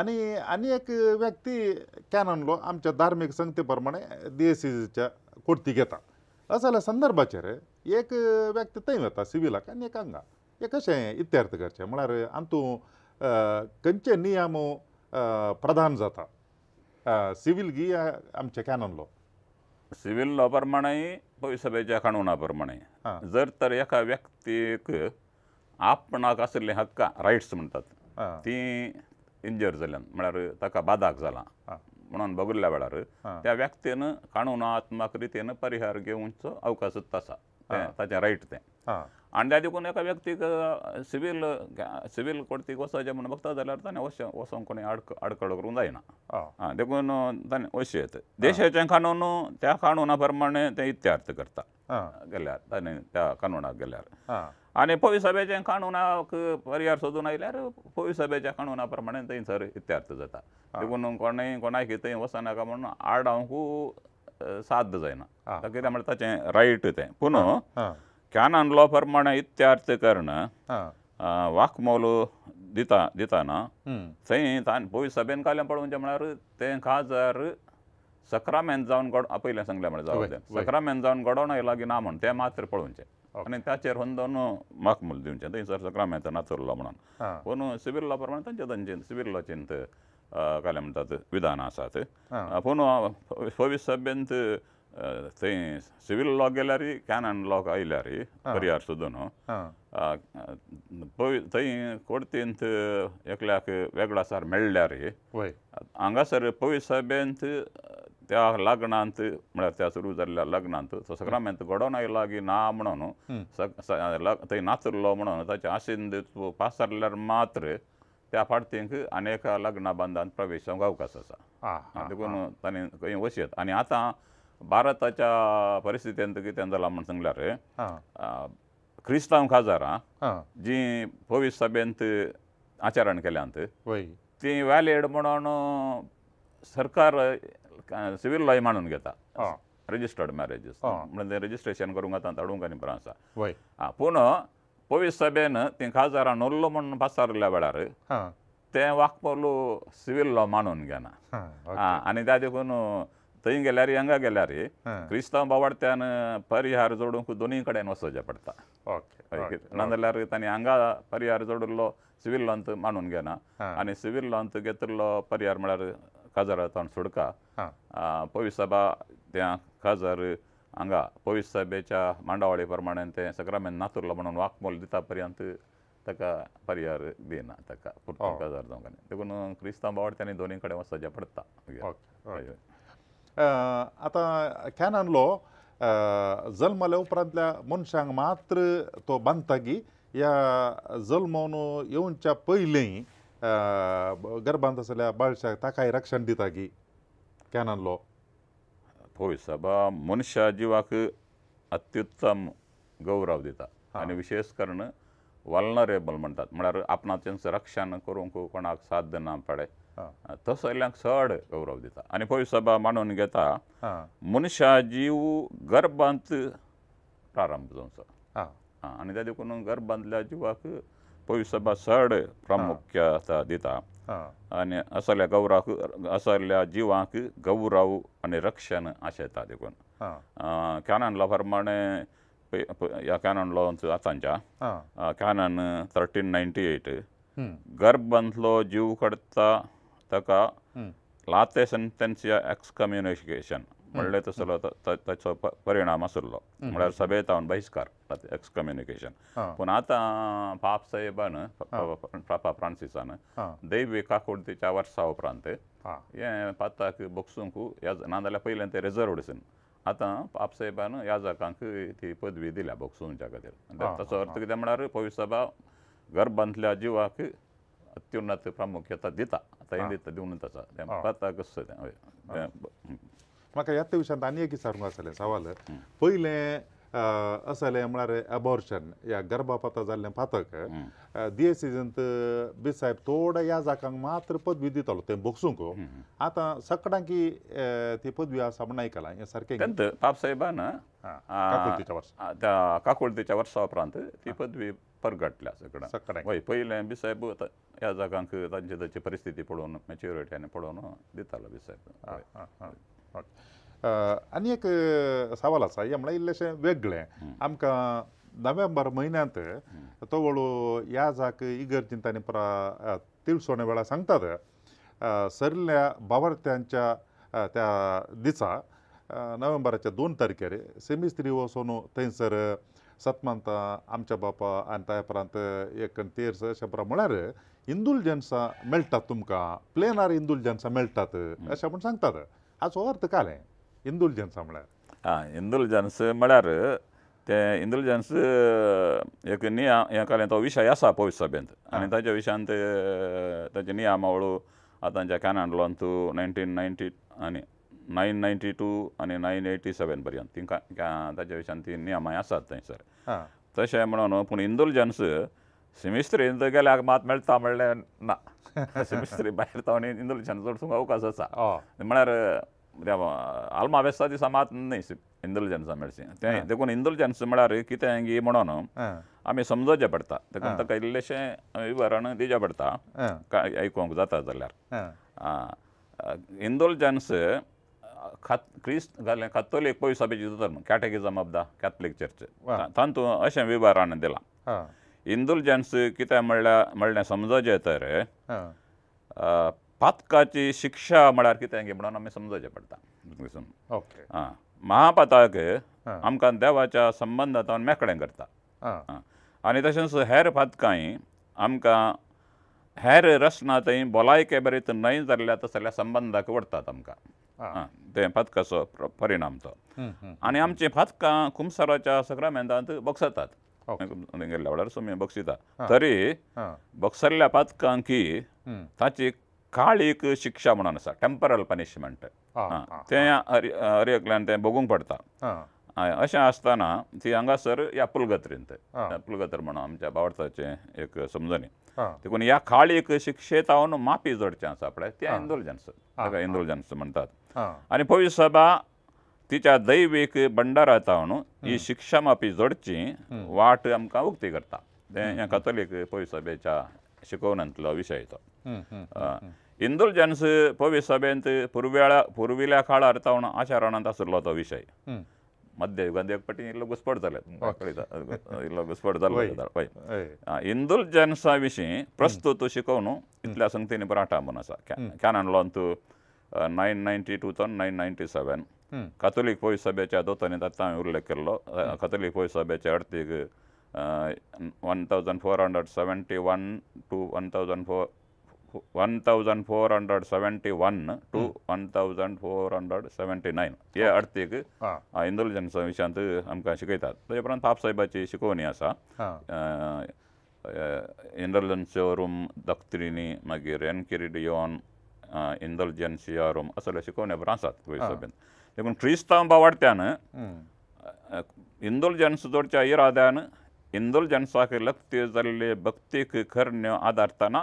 आणि आणि एक व्यक्ती कॅन आणलो आमच्या धार्मीक संगती प्रमाणे देसीच्या कुर्ती घेता असं संदर्भाचे संदर्भाचेर एक व्यक्ती थंय येतात सिव्हिलाक आणि एक हांगा कशें इत्यार्थ करचें म्हळ्यार आमतूं खंयचे नियम प्रधान जाता सिवील गी आमचे कॅनन सिवील लॉ प्रमाणे सभेच्या कानुना प्रमाणे जर तर एका व्यक्तीक आपणाक असले हक्क रायट्स म्हणतात ती इंजर जाल्यान म्हळ्यार ताका बादाक जाला म्हणून बघल्या वेळार त्या व्यक्तीन कानूनात्मक रितीन परिहार घेवचो अवकाश तसा ताचें रायट तें देखून एका ವ್ಯಕ್ತಿಗೆ ಸಿವಿಲ್ ಸಿವಿಲ್ कोर्टी ಹೊಸ म्हणून बघता ಜಾल्यार ताणें वश वसोंक कोणी आडक करूंक जायना देखून ताणें अशें येत देशाचें कानून त्या कानुना प्रमाणे ते इत्यार्थ करता गेल्यार ताणें त्या कानुनाक गेल्यार आनी पविसभेचें कानुनाक पर्याय सोदून आयल्यार पविसभेच्या कानुना प्रमाणे थंयसर इत्यार्थ जाता देखून कोणें कोणाक थंय वसनाका म्हणून आडावंकू साद्य जायना कित्याक म्हणल्यार ताचें रायट तें पूण ಕ್ಯಾನನ್ಲೋ लो प्रमाणे इत्यार्थ करणं ದಿತಾ दिताना ಸೈ ತಾನ್ ಭೋವಿ ಸಭೆನ್ काल्यान पळोवन म्हणजे ते खासदार सक्रामेन जावन गोड आपयलें सांगलें म्हणजे जावं तें सक्रामेन जावन गोडवण येयला की ना म्हण तें मात्र पळोवचें आनी ताचेर हुंदोन माकमूल दिवचें थंयसर सक्रामेन नाचोरलो म्हणून पूण लॉ प्रमाणे तांचे तांचे चिंत काल्यान म्हणटात विधान आसात पूण फवीस सभेंत चाहिँ सिभिल लॉ गेल्यारी कॅनन लॉ आयल्यारी परिहार सुद्दां पळय थंय कोडतींत एकल्याक वेगळा सार रे हांगासर पवी सभेंत त्या लग्नांत म्हळ्यार त्या सुरू जाल्ल्या लग्नांत सक्रामेंत घडोवन की ना म्हणून थंय नाचुरलो म्हणून ताचे आशिंद पासरल्यार मात्र त्या फाटतींक अनेक लग्ना बंदान प्रवेश गावकास आसा देखून ताणें खंय वशेत आनी आतां भारताच्या परिस्थितीत ಎಂತಕ್ಕೆ ತೆಂದಲ ಮನ್ಸಂಗ್ಲಾರ್ सांगल्या रे ಜಿ ಪೋವಿಸ್ जी पोवीस ಆಚರಣೆ आचरण केल्यांत ती वॅलेड म्हणून सरकार सिव्हिल लॉ मांडून घेता रजिस्टर्ड मॅरेजीस म्हणजे रजिस्ट्रेशन करूंक आतां धाडूंक आनी बरं आसा पूण पोवीस सभेन ती खासदारां नोल्लो म्हणून पासारल्या वेळार ते वाकपलो सिव्हिल लॉ मानून घेना आनी त्या देखून थंय गेल्यार हांगा गेल्यार क्रिस्तांव बावाड्यान परिहार जोडूंक दोनी कडेन वचोचें पडटा ओके नाजाल्यार तांणी हांगा परिहार जोडिल्लो सिवील लॉन्त मांडून घेना आनी सिवील लॉन्त घेतिल्लो परिहार म्हळ्यार काजार सुडका पवीस सभा त्या काजार हांगा पवीस सभेच्या मांडावळी प्रमाणे ते सग्रामेन नातुरलो म्हणून वाकमोल दिता पर्यंत ताका परिहार दिना ताका काजार हो. जावंक देखून क्रिस्तांव बावड दोनी कडेन वचचें पडटा कॅनन लो ዘልመለው उपरातल्या मनशांक मात्र तो की या जल्मवून येऊनच्या पहिले गर्भांत असल्या बाळशाक ताकाय रक्षण दितागी कॅनन लो होय सभा मनशा जिवाक अत्युत्तम गौरव दिता आणि विशेष करून वल्नरेबल म्हणटात म्हणजे आपणाचें रक्षण करूंक कोणाक साध्य ना पडे तसल्याक चड गौरव दिता आनी पय सभा मांडून घेता मनशा जीव गर्भांत प्रारंभ जावचो आनी ते देखून गर्भांतल्या जिवाक पय सभा चड प्रामुख्य दिता आनी असल्या गौराक असल्या जिवाक गौरव आनी रक्षण अशें येता देखून कॅननला प्रमाणे ह्या कॅनन लॉन्च आतांच्या कॅनन थर्टीन नायन्टी एट गर्भांतलो जीव करता ताका लाते सेंटेन्स या एक्सकम्युनिकेशन तो तसलो ताचो परिणाम आसलो म्हळ्यार सभेत हांव बहिष्कार एक्सकम्युनिकेशन पूण आतां पाप साहेबान पापा फ्रांसिसान दैवी काकुडतीच्या वर्सा उपरांत हे पाताक बॉक्सूंक याज नाजाल्यार पयलें ते रिजर्वडेशन आतां पाप साहेबान याजकांक ती पदवी दिल्या जागा खातीर ताचो अर्थ कितें म्हळ्यार पविसभा गर्भांतल्या जिवाक ಅತ್ಯುನ್ನತ दिता देऊन ಅತ पाहता कस म्हाका ह्याच विशयांत आनी एक विचारूंक आसलें सवाल पयलें असलें म्हळ्यार एबॉर्शन या गर्भा पाता जाल्लें पातक दिएसीजंत बी साहेब थोड्या ह्या जाकांक मात्र पदवी दितालो ते बोक्सूंक आतां की ती पदवी आसा म्हण आयकलां हें सारकें बाबसाहेबान साहेबान काकुळतीच्या वर्सा उपरांत ती पदवी परगटल्या सगळं सकडाय पहिले पयलें बी साहेब ह्या जागांक तांची ताची परिस्थिती पळोवन आनी पळोवन दितालो बी साहेब आनी एक सवाल आसा हें म्हळ्यार इल्लेशें वेगळें आमकां नोव्हेंबर म्हयन्यांत तो वळू ह्या जाक इगर्जीन आनी पुरा तिळसोणे वेळार सांगतात सरिल्ल्या बावार्थ्यांच्या त्या दिसा नोव्हेंबराच्या दोन तारखेर सेमी स्त्री वचून थंयसर ಸತ್ಮಂತ ಅಂಚ ಬಾಪ ಅಂತ ಪ್ರಾಂತ ಏಕನ್ ತೇರ್ಸ ಶಬ್ರ म्हळ्यार इंदुलजन्सां मेळटा तुमकां प्लेनार इंदुलजन्सां मेळटात अशें म्हूण सांगतात हाचो अर्थ कालें इंदुलजन्सां म्हळ्यार आं इंदुलजन्स म्हळ्यार ते इंदुलजन्स एक निया हें कालें तो विशय आसा पवित्र सभेंत आनी ताच्या विशयान ते ताची नियामावळू आतांच्या कॅनाडलोन तूं नायन्टीन नायन्टी आनी नाईन नाईन्टी टू आनी नायन एटी सेवन पर्यंत तिंका ताच्या विशयान ती नियमां आसात थंयसर तशें म्हणून न्हू पूण इंदुलजन्स सिमिस्त्रीन गेल्याक मात मेळटा म्हणलें ना सिमिस्त्री भायर तो आनी इंदुलजन्स चड तुमकां अवकाश आसा म्हळ्यार आल्मा वेस्ता दिसा मात न्ही इंदुलजन्सा मेळची तें देखून इंदुलजन्स म्हळ्यार कितें गी म्हणून आमी समजोवचें पडटा देखून ताका इल्लेशें विवरण दिवचें पडटा आयकूंक जाता जाल्यार आं इंदुलजन्स क्रिस्त जालें कातोलीक पयसभेची धर्म catechism of the Catholic Church असे अशें विभारान दिलां इंदुलजन्स कितें म्हणल्या म्हणलें समजचें तर पातकाची शिक्षा म्हळ्यार कितें गे म्हणून आमी समजचें पडटा आं महापाताक आमकां देवाच्या संबंधांतल्यान मेकळें करता आनी तशेंच हेर पातकांय आमकां हेर रसना थंय भलायके बरी न्हय जाल्ल्या तसल्या संबंदाक वडटात आमकां ते फातकाचो परिणाम तो आनी आमची पथकां खुमसाराच्या सग्रामेंदांत बक्षतात हो. गेल्ल्या वेळार सुमी बक्षिता तरी बक्षल्ल्या पातकांक की ताची काळीक शिक्षा म्हणून आसा टेम्परल पनिशमेंट तें हरेकल्यान तें भोगूंक पडटा अशें आसतना ती हांगासर या पुलगत्रीन ते पुलगत्र म्हणून आमच्या बावर्थाचें एक समजणी देखून या खाळीक शिक्षेत हावन मापी जोडचें आसा पळय तें इंदोलजन्स ताका म्हणतात म्हणटात आनी सभा तिच्या दैवीक भंडारात ही शिक्षा मापी जोडची वाट आमकां उक्ती करता ते ह्या कातोलीक पवित्र सभेच्या शिकोवणांतलो विशय तो इंदोलजन्स पवित्र सभेंत पुर्वेळा पुर्विल्या काळार तावन आचरणांत आसलो तो विशय ಮಧ್ಯ ಯುಗಾಂಧಿ ಪಟ್ಟಿ ಇಲ್ಲ గుస్పడతలేదు ಇಲ್ಲ గుస్పడతలేదు పై ఇందుల్ జనసా విషి ప్రస్తుత శికోను ఇట్లా సంగతిని పరాట మనస క్యానన్లో ಅಂತೂ nine ninety two thousand nine ninety seven ಕಥೋಲಿಕ್ ಪೋಯ್ ಸಭೆ ಅದು ತನಿ ತತ್ತ ಉರ್ಲೆಕ್ಕೆಲ್ಲೋ ಕಥೋಲಿಕ್ ಪೋಯ್ ಸಭೆ ಅಡ್ತಿಗೆ one thousand four hundred seventy one to one thousand four 1471 1479 ये अर्थीक इंटेलिजन्स विशयांत आमकां शिकयतात तेजे उपरांत साहेबाची शिकोवणी आसा इंटेलिजन्सच्या रूम दक्त्रिनी मागीर एनकिरिडियोन इंटेलिजन्सिया रूम असले शिकोवण्या उपरांत आसात गोंय सभेन देखून जोडच्या इराद्यान इंदोलजन्साक लक्ती जाल्ले भक्तीक करण्यो आदारतना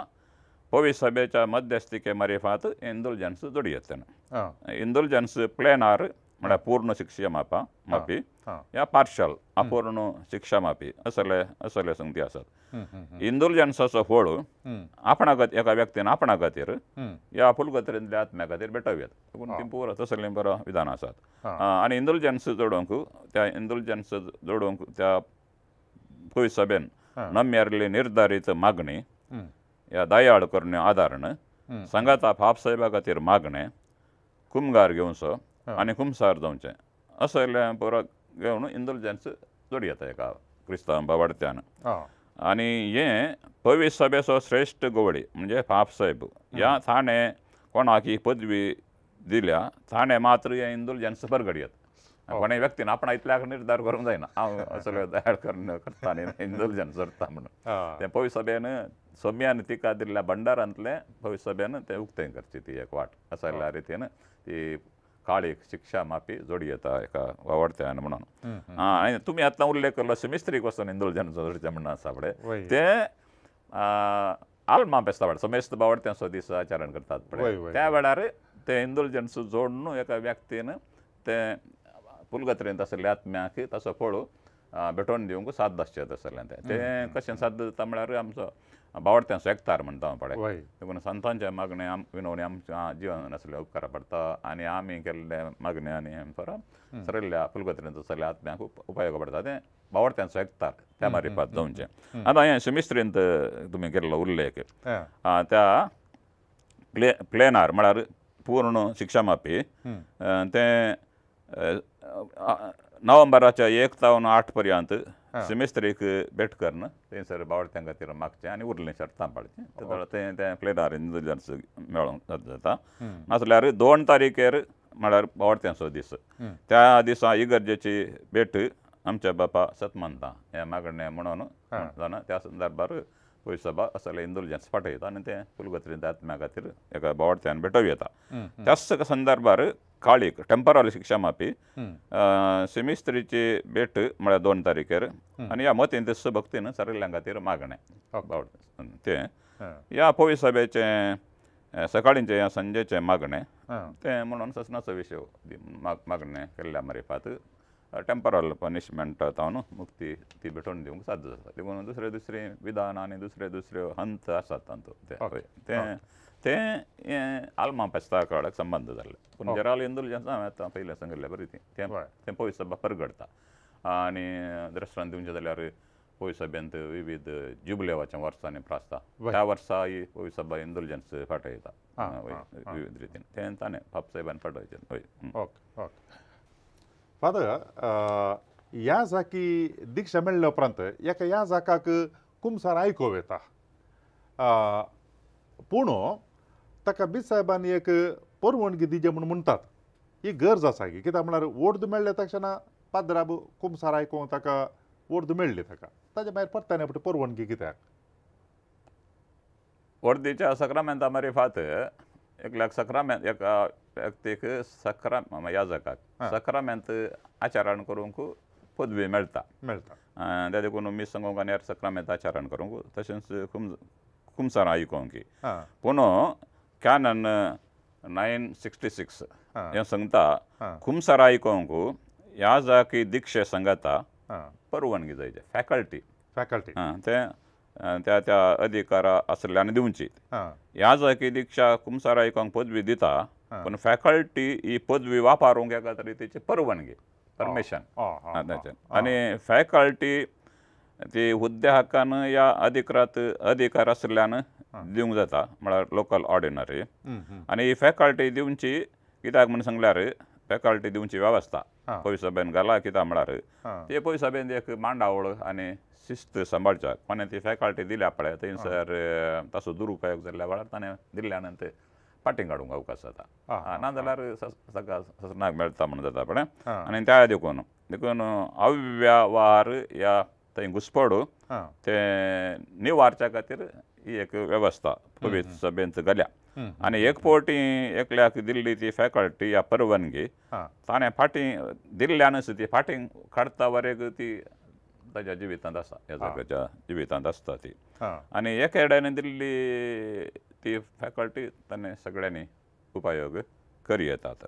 पवित सभेच्या मध्यस्थिके मरिफात हिंदुलजेन्स जोडियात त्यांना प्लेन आर म्हणजे पूर्ण शिक्षा मापी या पार्शल अपूर्ण शिक्षा मापी असले असले समती असतात हिंदुलजेन्सचा एक व्यक्तीन आपणाखात या आपुलगतल्या आत्म्या खात भेटव्यात बरो विधान असतात आणि हिंदुलजेन्स जोडूक त्या इंदुलजेन्स जोडू त्या पवि सभेन नम्या निर्धारित मागणी या अडकरणे करणे आधारण फापसाहेबाक खातीर मागणें कुमगार घेवचो आनी कुमसार जावचे असं सगळ्या पोराक घेवन इंदुलजन्स जोड येता एका क्रिस्तांबा वाडत्यान आणि हे पवी सभेचो श्रेष्ठ गोवळी म्हणजे फापसाहेब या थाणे कोणाक ही पदवी दिल्या थाणे मात्र हे इंदुलजन्स परगडयत कोणी व्यक्तीन आपण इतल्याक निर्धार करूंक जायना हांव सगळें तयार करता आनी म्हणून ते पवी सभेन सौम्यान तिका दिल्ल्या भंडारातले भविसभेन ते उक्तें करते ती एक वाट असा जाल्या रितीन ती काळीक शिक्षा मापी जोडी येता एका वावडत्यान म्हणून आणि तुमी आतां उल्लेख केलो सुमिस्त्रीक वचून इंदुलजन जोडचें म्हणून आसा फुडें ते आल्मा बेस्ता वाट समेस्त बावड आचरण करतात पळय त्या वेळार ते इंदुलजन्स जोड एका व्यक्तीन ते पुलगत्रेंत आसले आत्म्याक तसो पळू भेटोवन दिवंक साध्य आसचें तसलें ते कशें साध्य जाता म्हळ्यार आमचो बावड तें तार म्हणटा हांव पाडे देखून संतांचे मागणे आम विनवणी आमच्या जिवन आसले उपकार पडटा आनी आमी केल्ले मागणे आनी हेमसर सरल्या फुलगोत्रेंचो सरल्या आत्म्याक उपयोग पडटा तें बावड तें तार त्या मारिपात जावचें आतां हे शिमिस्त्रींत तुमी केल्लो उल्लेख त्या प्ले प्लेनार म्हळ्यार पूर्ण शिक्षामापी ते नोव्हेंबराच्या एक जावन आठ पर्यंत एक भेट करून थंयसर बावड तांकां मागचें आनी उरलें सर तांबाडचें तेदोळा तें तें मेळोंक जाता नासल्यार दोन तारखेर म्हळ्यार बावडत्यांचो दीस त्या दिसा इगर्जेची भेट आमच्या बापा सतमंता हे म्हणून त्या संदर्भार पय सभा सगळे इंदोल जेन्स पाठयता ते कुलगत्रीन आत्म्या खातीर एका बोवार्थ्यान भेटो येता त्याच संदर्भार काळीक टेम्पररी शिक्षा मापी सेमिस्त्रीची भेट म्हळ्यार दोन तारखेर आनी या मतीन इंतस्त भक्तीन सरल्यां खातीर मागणें ते या पवी सभेचे सकाळींचे या संजेचे मागणे ते म्हणून ससना सविशेव मागणें केल्ल्या मरेफात टेम्परल पनिशमेंट तावनू मुक्ती ती भेटून दिवंक साध्य जाता देखून दुसरे दुसरे विधान आणि दुसरे दुसरे हंत आसात तांचो ते ते हे आल्मा पेस्ता कळक संबंद जाल्ले पूण जराल इंदुलजन्स हांवें आतां पयलें सांगिल्लें बरी ती तें पयस परगडता आनी रेस्टॉरंट दिवचें जाल्यार पॉय सभेंत विविध जुबलेवाच्या वर्सांनी प्रास्ता त्या वर्सा ही पॉय सभा इंदुलजन्स फाटयता विविध रितीन तें ताणें बाबसाहेबान फाटय ओके ओके pada उपरांत uh, एका pranta yaka कुमसार kumsarai येता पूण ताका बीज सायबांनी एक परवणगी दिजे म्हणून म्हणटात ही गरज आसा की कित्याक म्हळ्यार ओर्द मेळ्ळे तक्षणा पाद्राब कुमसार आयकून ताका ओर्द मेळ्ळी ताका ताज्या भायर परताना परवणगी कित्याक वर्देच्या सक्रामेंता मारी फात яг sakrament яг सकरा ಸಕ್ರ ಯಾಜಕಾಕ್ ಸಕ್ರಮೆಂತ್ आचारण करूंक पदवी मेळटा मेळटा त्या देखून मिस संगोंक सकरा सक्रमेंत आचरण करूंक तशेंच खूब खूब सरां आयकोंक पूण कॅनन नाइन सिक्स्टी सिक्स हें सांगता खूब सरां आयकोंक या जाकी दिक्षे सांगाता परवानगी जाय फॅकल्टी फॅकल्टी ते त्या त्या अधिकारा आसल्यान दिवची ह्या जागी दिक्षा कुमसारा एकांक पदवी दिता पण फॅकल्टी ही पदवी वापरूंक तरी तरेची परवानगी परमिशन आणि फॅकल्टी ती हुद्द्या या अधिकारात अधिकार आसल्यान दिवंक जाता म्हळ्यार लोकल ऑर्डिनरी आणि ही फॅकल्टी दिवची कित्याक म्हणून सांगल्यार फॅकल्टी दिवची व्यवस्था પોઈસાબેન घाला किती મળાર ते પોઈસાબેન एक मांडावळ आणि शिस्त सांभाळच्या મને ती फॅकल्टी दिल्या पळय थंयसर तसं दुरुपयोग जाल्ल्या वेळार ताणें दिल्ल्यान ते फाटीं काडूंक अवकाश जाता नाजाल्यार सकाळ ससनाक मेळटा म्हण जाता पळय आनी त्या देखून देखून अव्यवहार या थंय घुसपड ते निवारच्या खातीर ही एक वेवस्था पवित्र सभेंत घाल्या आणि एक दिल्ली ती या या परवानगी फाटी फाटी दिल्ल्यान ती फाटी काढता वर एक ती त्याच्या ತಜ असा ಗಜ असता ती आणि एकेड्याने दिल्ली ती फॅकल्टी ताणे सगळ्यांनी उपयोग करी येतात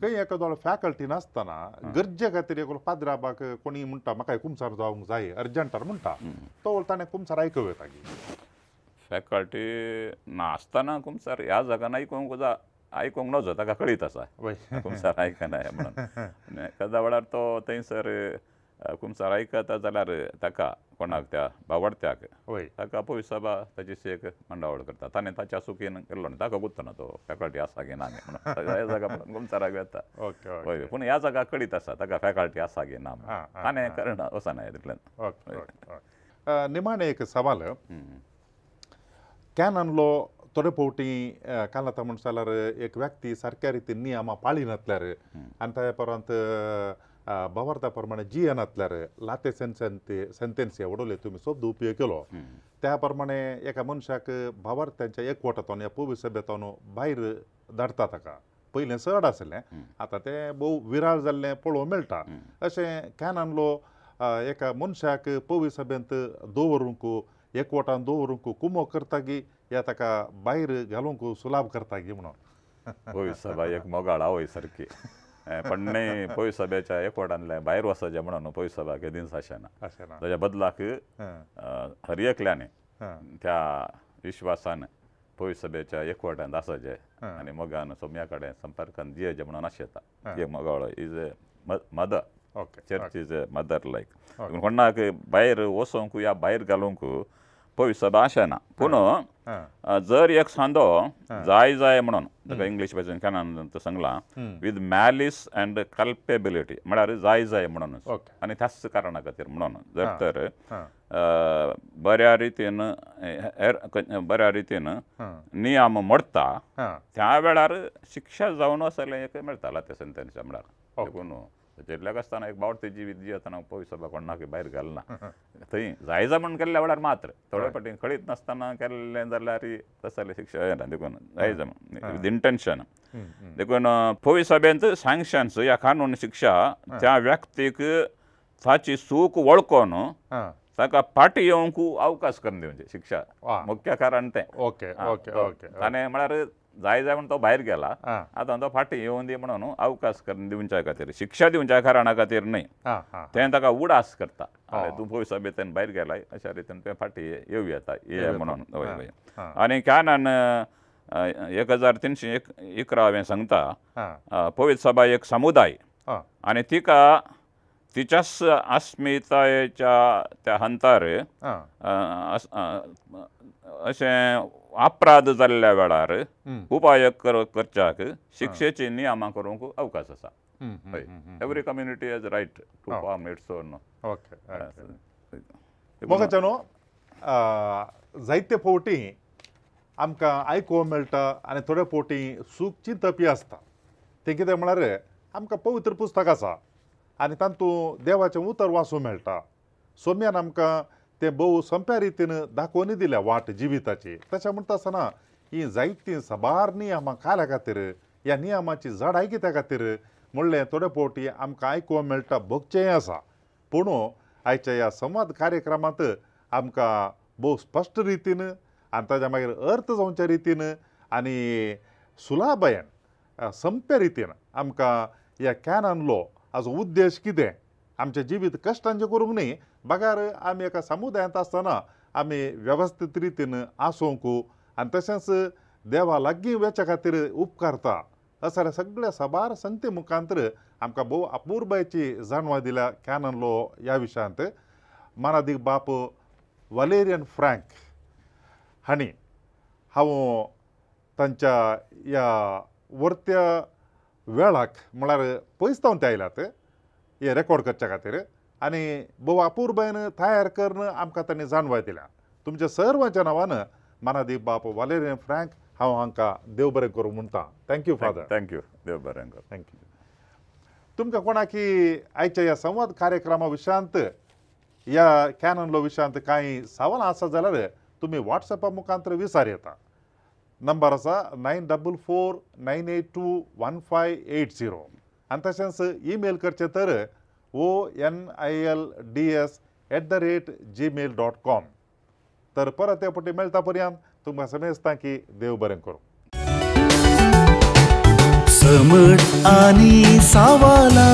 काही एखादो फॅकल्टी नासतना गरजे खातीर एक पाद्राबाक कोणी म्हणटा म्हाका कुमसार जावंक जाय अर्जंटार म्हणटा तो ताणें कुमसार आयकूं येता फॅकल्टी कोण कुमसार ह्या जगानाय कोणा आयकूंक नजो ताका कळीत आसा कुमसार नाही म्हणून एखाद्या वेळार तो थंयसर कुमसार आयकता जाल्यार ताका कोणाक त्या बावडत्याक ताका पळय सभा ताची सेक मंडावळ करता ताणें ताच्या सुखीन केल्लो न्हू ताका ना तो फॅकल्टी आसा की ना म्हणून ह्या जागा म्हणून कुमसाराक येता पूण ह्या जागा कळीत आसा ताका फॅकल्टी आसा की ना ताणें करना वचना तितल्यान निमाणे एक सवाल कॅन थोडे फवटी काल एक व्यक्ती सारख्या रीती नियमां पाळीन असल्यावर आणि त्याप्रमाण्णत बवार्थाप्रमाणे जियेनल्या ला लाते सेन्सेन्थ सेतेन्स सेंटेन्स उडवले तुम्ही सब्द उपयोग केला त्याप्रमाणे एका मनश्याक एक एकवटातून या पोवी सभेतून बाहेर धाडता ताका पहिले सड असले आता ते बहु विराळ मेळटा अशें असे कॅनो एका मनशाक पोवी सभ्यंत दवरूंक एक वोटान दवरूंक कुमो गी या ताका भायर घालूंक सुलाभ करता करतागी म्हणून होय सभा एक मोगाळ आवय सारखी पण्णे पोय सभेच्या एक वोटांतल्यान भायर वचचें म्हणून पोय सभा केदींच ना बदलाक बदलाक एकल्याने त्या विश्वासान पोय सभेच्या एकवटांत आसाचे आणि मोगान सोम्या कडेन संपर्कान दियेचे म्हणून आशेता मोगाळ is a mother church is a mother like कोणाक भायर वसोंक या भायर घालूंक पळय सदाशें ना पूण जर एक सांदो जाय जाय म्हणून ताका इंग्लीश भाशेन सांगलां विथ मॅलिस अँड कल्पेबिलिटी म्हळ्यार जाय जाय म्हणून आनी त्याच कारणा खातीर म्हणून जर तर बऱ्या रितीन बऱ्या रितीन नियम मोडता त्या वेळार शिक्षा जावन वसले एक मेळटाला ते संतांच्या म्हळ्यार देखून तेजेर आसतना एक बावट तेजी विधी आताना उपविसरला कोणाक भायर घालना थंय जायजा म्हण केल्ल्या वेळार मात्र थोडे फाटी कळीत नासतना केल्लें जाल्यार तस जाल्यार शिक्षा येना देखून जायजा इंटेंशन इंटेन्शन देखून पवी सभेंत सँक्शन्स ह्या कानून शिक्षा त्या व्यक्तीक ताची सूक वळखोन ताका फाटी येवंक अवकाश करून दिवचे शिक्षा मुख्य कारण तें ओके ओके ओके ताणें म्हळ्यार जाय जाय म्हणून तो भायर गेला आतां तो फाटीं येवन दी म्हणून अवकाश दिवच्या खातीर शिक्षा दिवच्या कारणा खातीर न्हय तें ताका उडास करता तूं पयस बेतेन भायर गेलाय अशा रितीन फाटी फाटी येवं येता ये म्हणून आनी कारणान एक हजार तिनशे एक इकरा हांवें सांगता पवित्र सभा एक समुदाय आनी तिका तिच्याच अस्मितायेच्या त्या हंतार असे अपराध जाल्ल्या वेळार उपाय करच्याक शिक्षेची नियमां करूंक अवकाश आसा every community has right to form its own okay न्हू जायते फावटी आमकां आयकूंक मेळटा आनी थोडे फावटी सुखची तपी आसता ते कितें म्हळ्यार आमकां पवित्र पुस्तक आसा आणि तांतू देवाचें उतर वासो मेळटा सोम्यान आमकां ते बहु सोंप्या रितीन दाखोवन दिल्या वाट जिविताची तशें म्हणटा आसतना ही जायती साबार नियमां खाल्या खातीर ह्या नियमाची जडाय कित्या खातीर म्हणलें थोडे फावटी आमकां आयकूंक मेळटा भोगचेंय आसा पूण आयच्या ह्या संवाद कार्यक्रमांत आमकां भोव स्पश्ट रितीन आनी ताज्या मागीर अर्थ जावच्या रितीन आनी सुलाबायेन संप्या रितीन आमकां ह्या कॅनन आज उद्देश कितें आमचें जिवीत कश्टांचें करूंक न्ही बगार आमी एका समुदायांत आसतना आमी वेवस्थीत रितीन आसूंक आनी तशेंच देवा लागी वेच्या खातीर उपकारता असं सगळ्या साबार संते मुखांतर आमकां भोव अपुर्बायची जाणवा दिल्या कॅनन लो ह्या विशयांत मानादीक बाप वलेरियन फ्रँक हांणी हांव तांच्या ह्या वर्त्या वेळाक म्हळ्यार पयस जावन ते आयल्यात हे रेकॉर्ड करच्या खातीर आनी भोव अपुर्बेन तयार करून आमकां तांणी जाणवाय दिल्या तुमच्या सर्वांच्या नांवान मानादीप बाप वाले फ्रँक हांव हांकां देव बरें करूं म्हणटा थँक्यू फादर थँक्यू देव बरें करूं थँक्यू तुमकां कोणाकी आयच्या ह्या संवाद कार्यक्रमा विशांत ह्या कॅनलो विशांत कांय सावन आसा जाल्यार तुम्ही व्हॉट्सॲपा मुखांतर विचार येता नंबर आसा nine double four nine eight two one five eight zero आणि तशेंच ईमेल करचे तर O N I L D S at the rate Gmail dot com तर परत ते पटी मेळटा पर्यंत तुमकां समेजता की देव बरें करूं समट आनी सावाला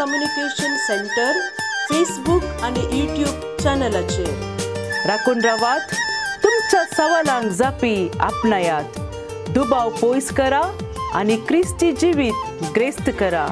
कम्युनिकेशन सेंटर फेसबुक आणि यूट्यूब चॅनलाचेर राखून रावात तुमच्या सवालांक जापी आपणायात दुबाव पयस करा आणि क्रिस्ती जिवीत ग्रेस्त करा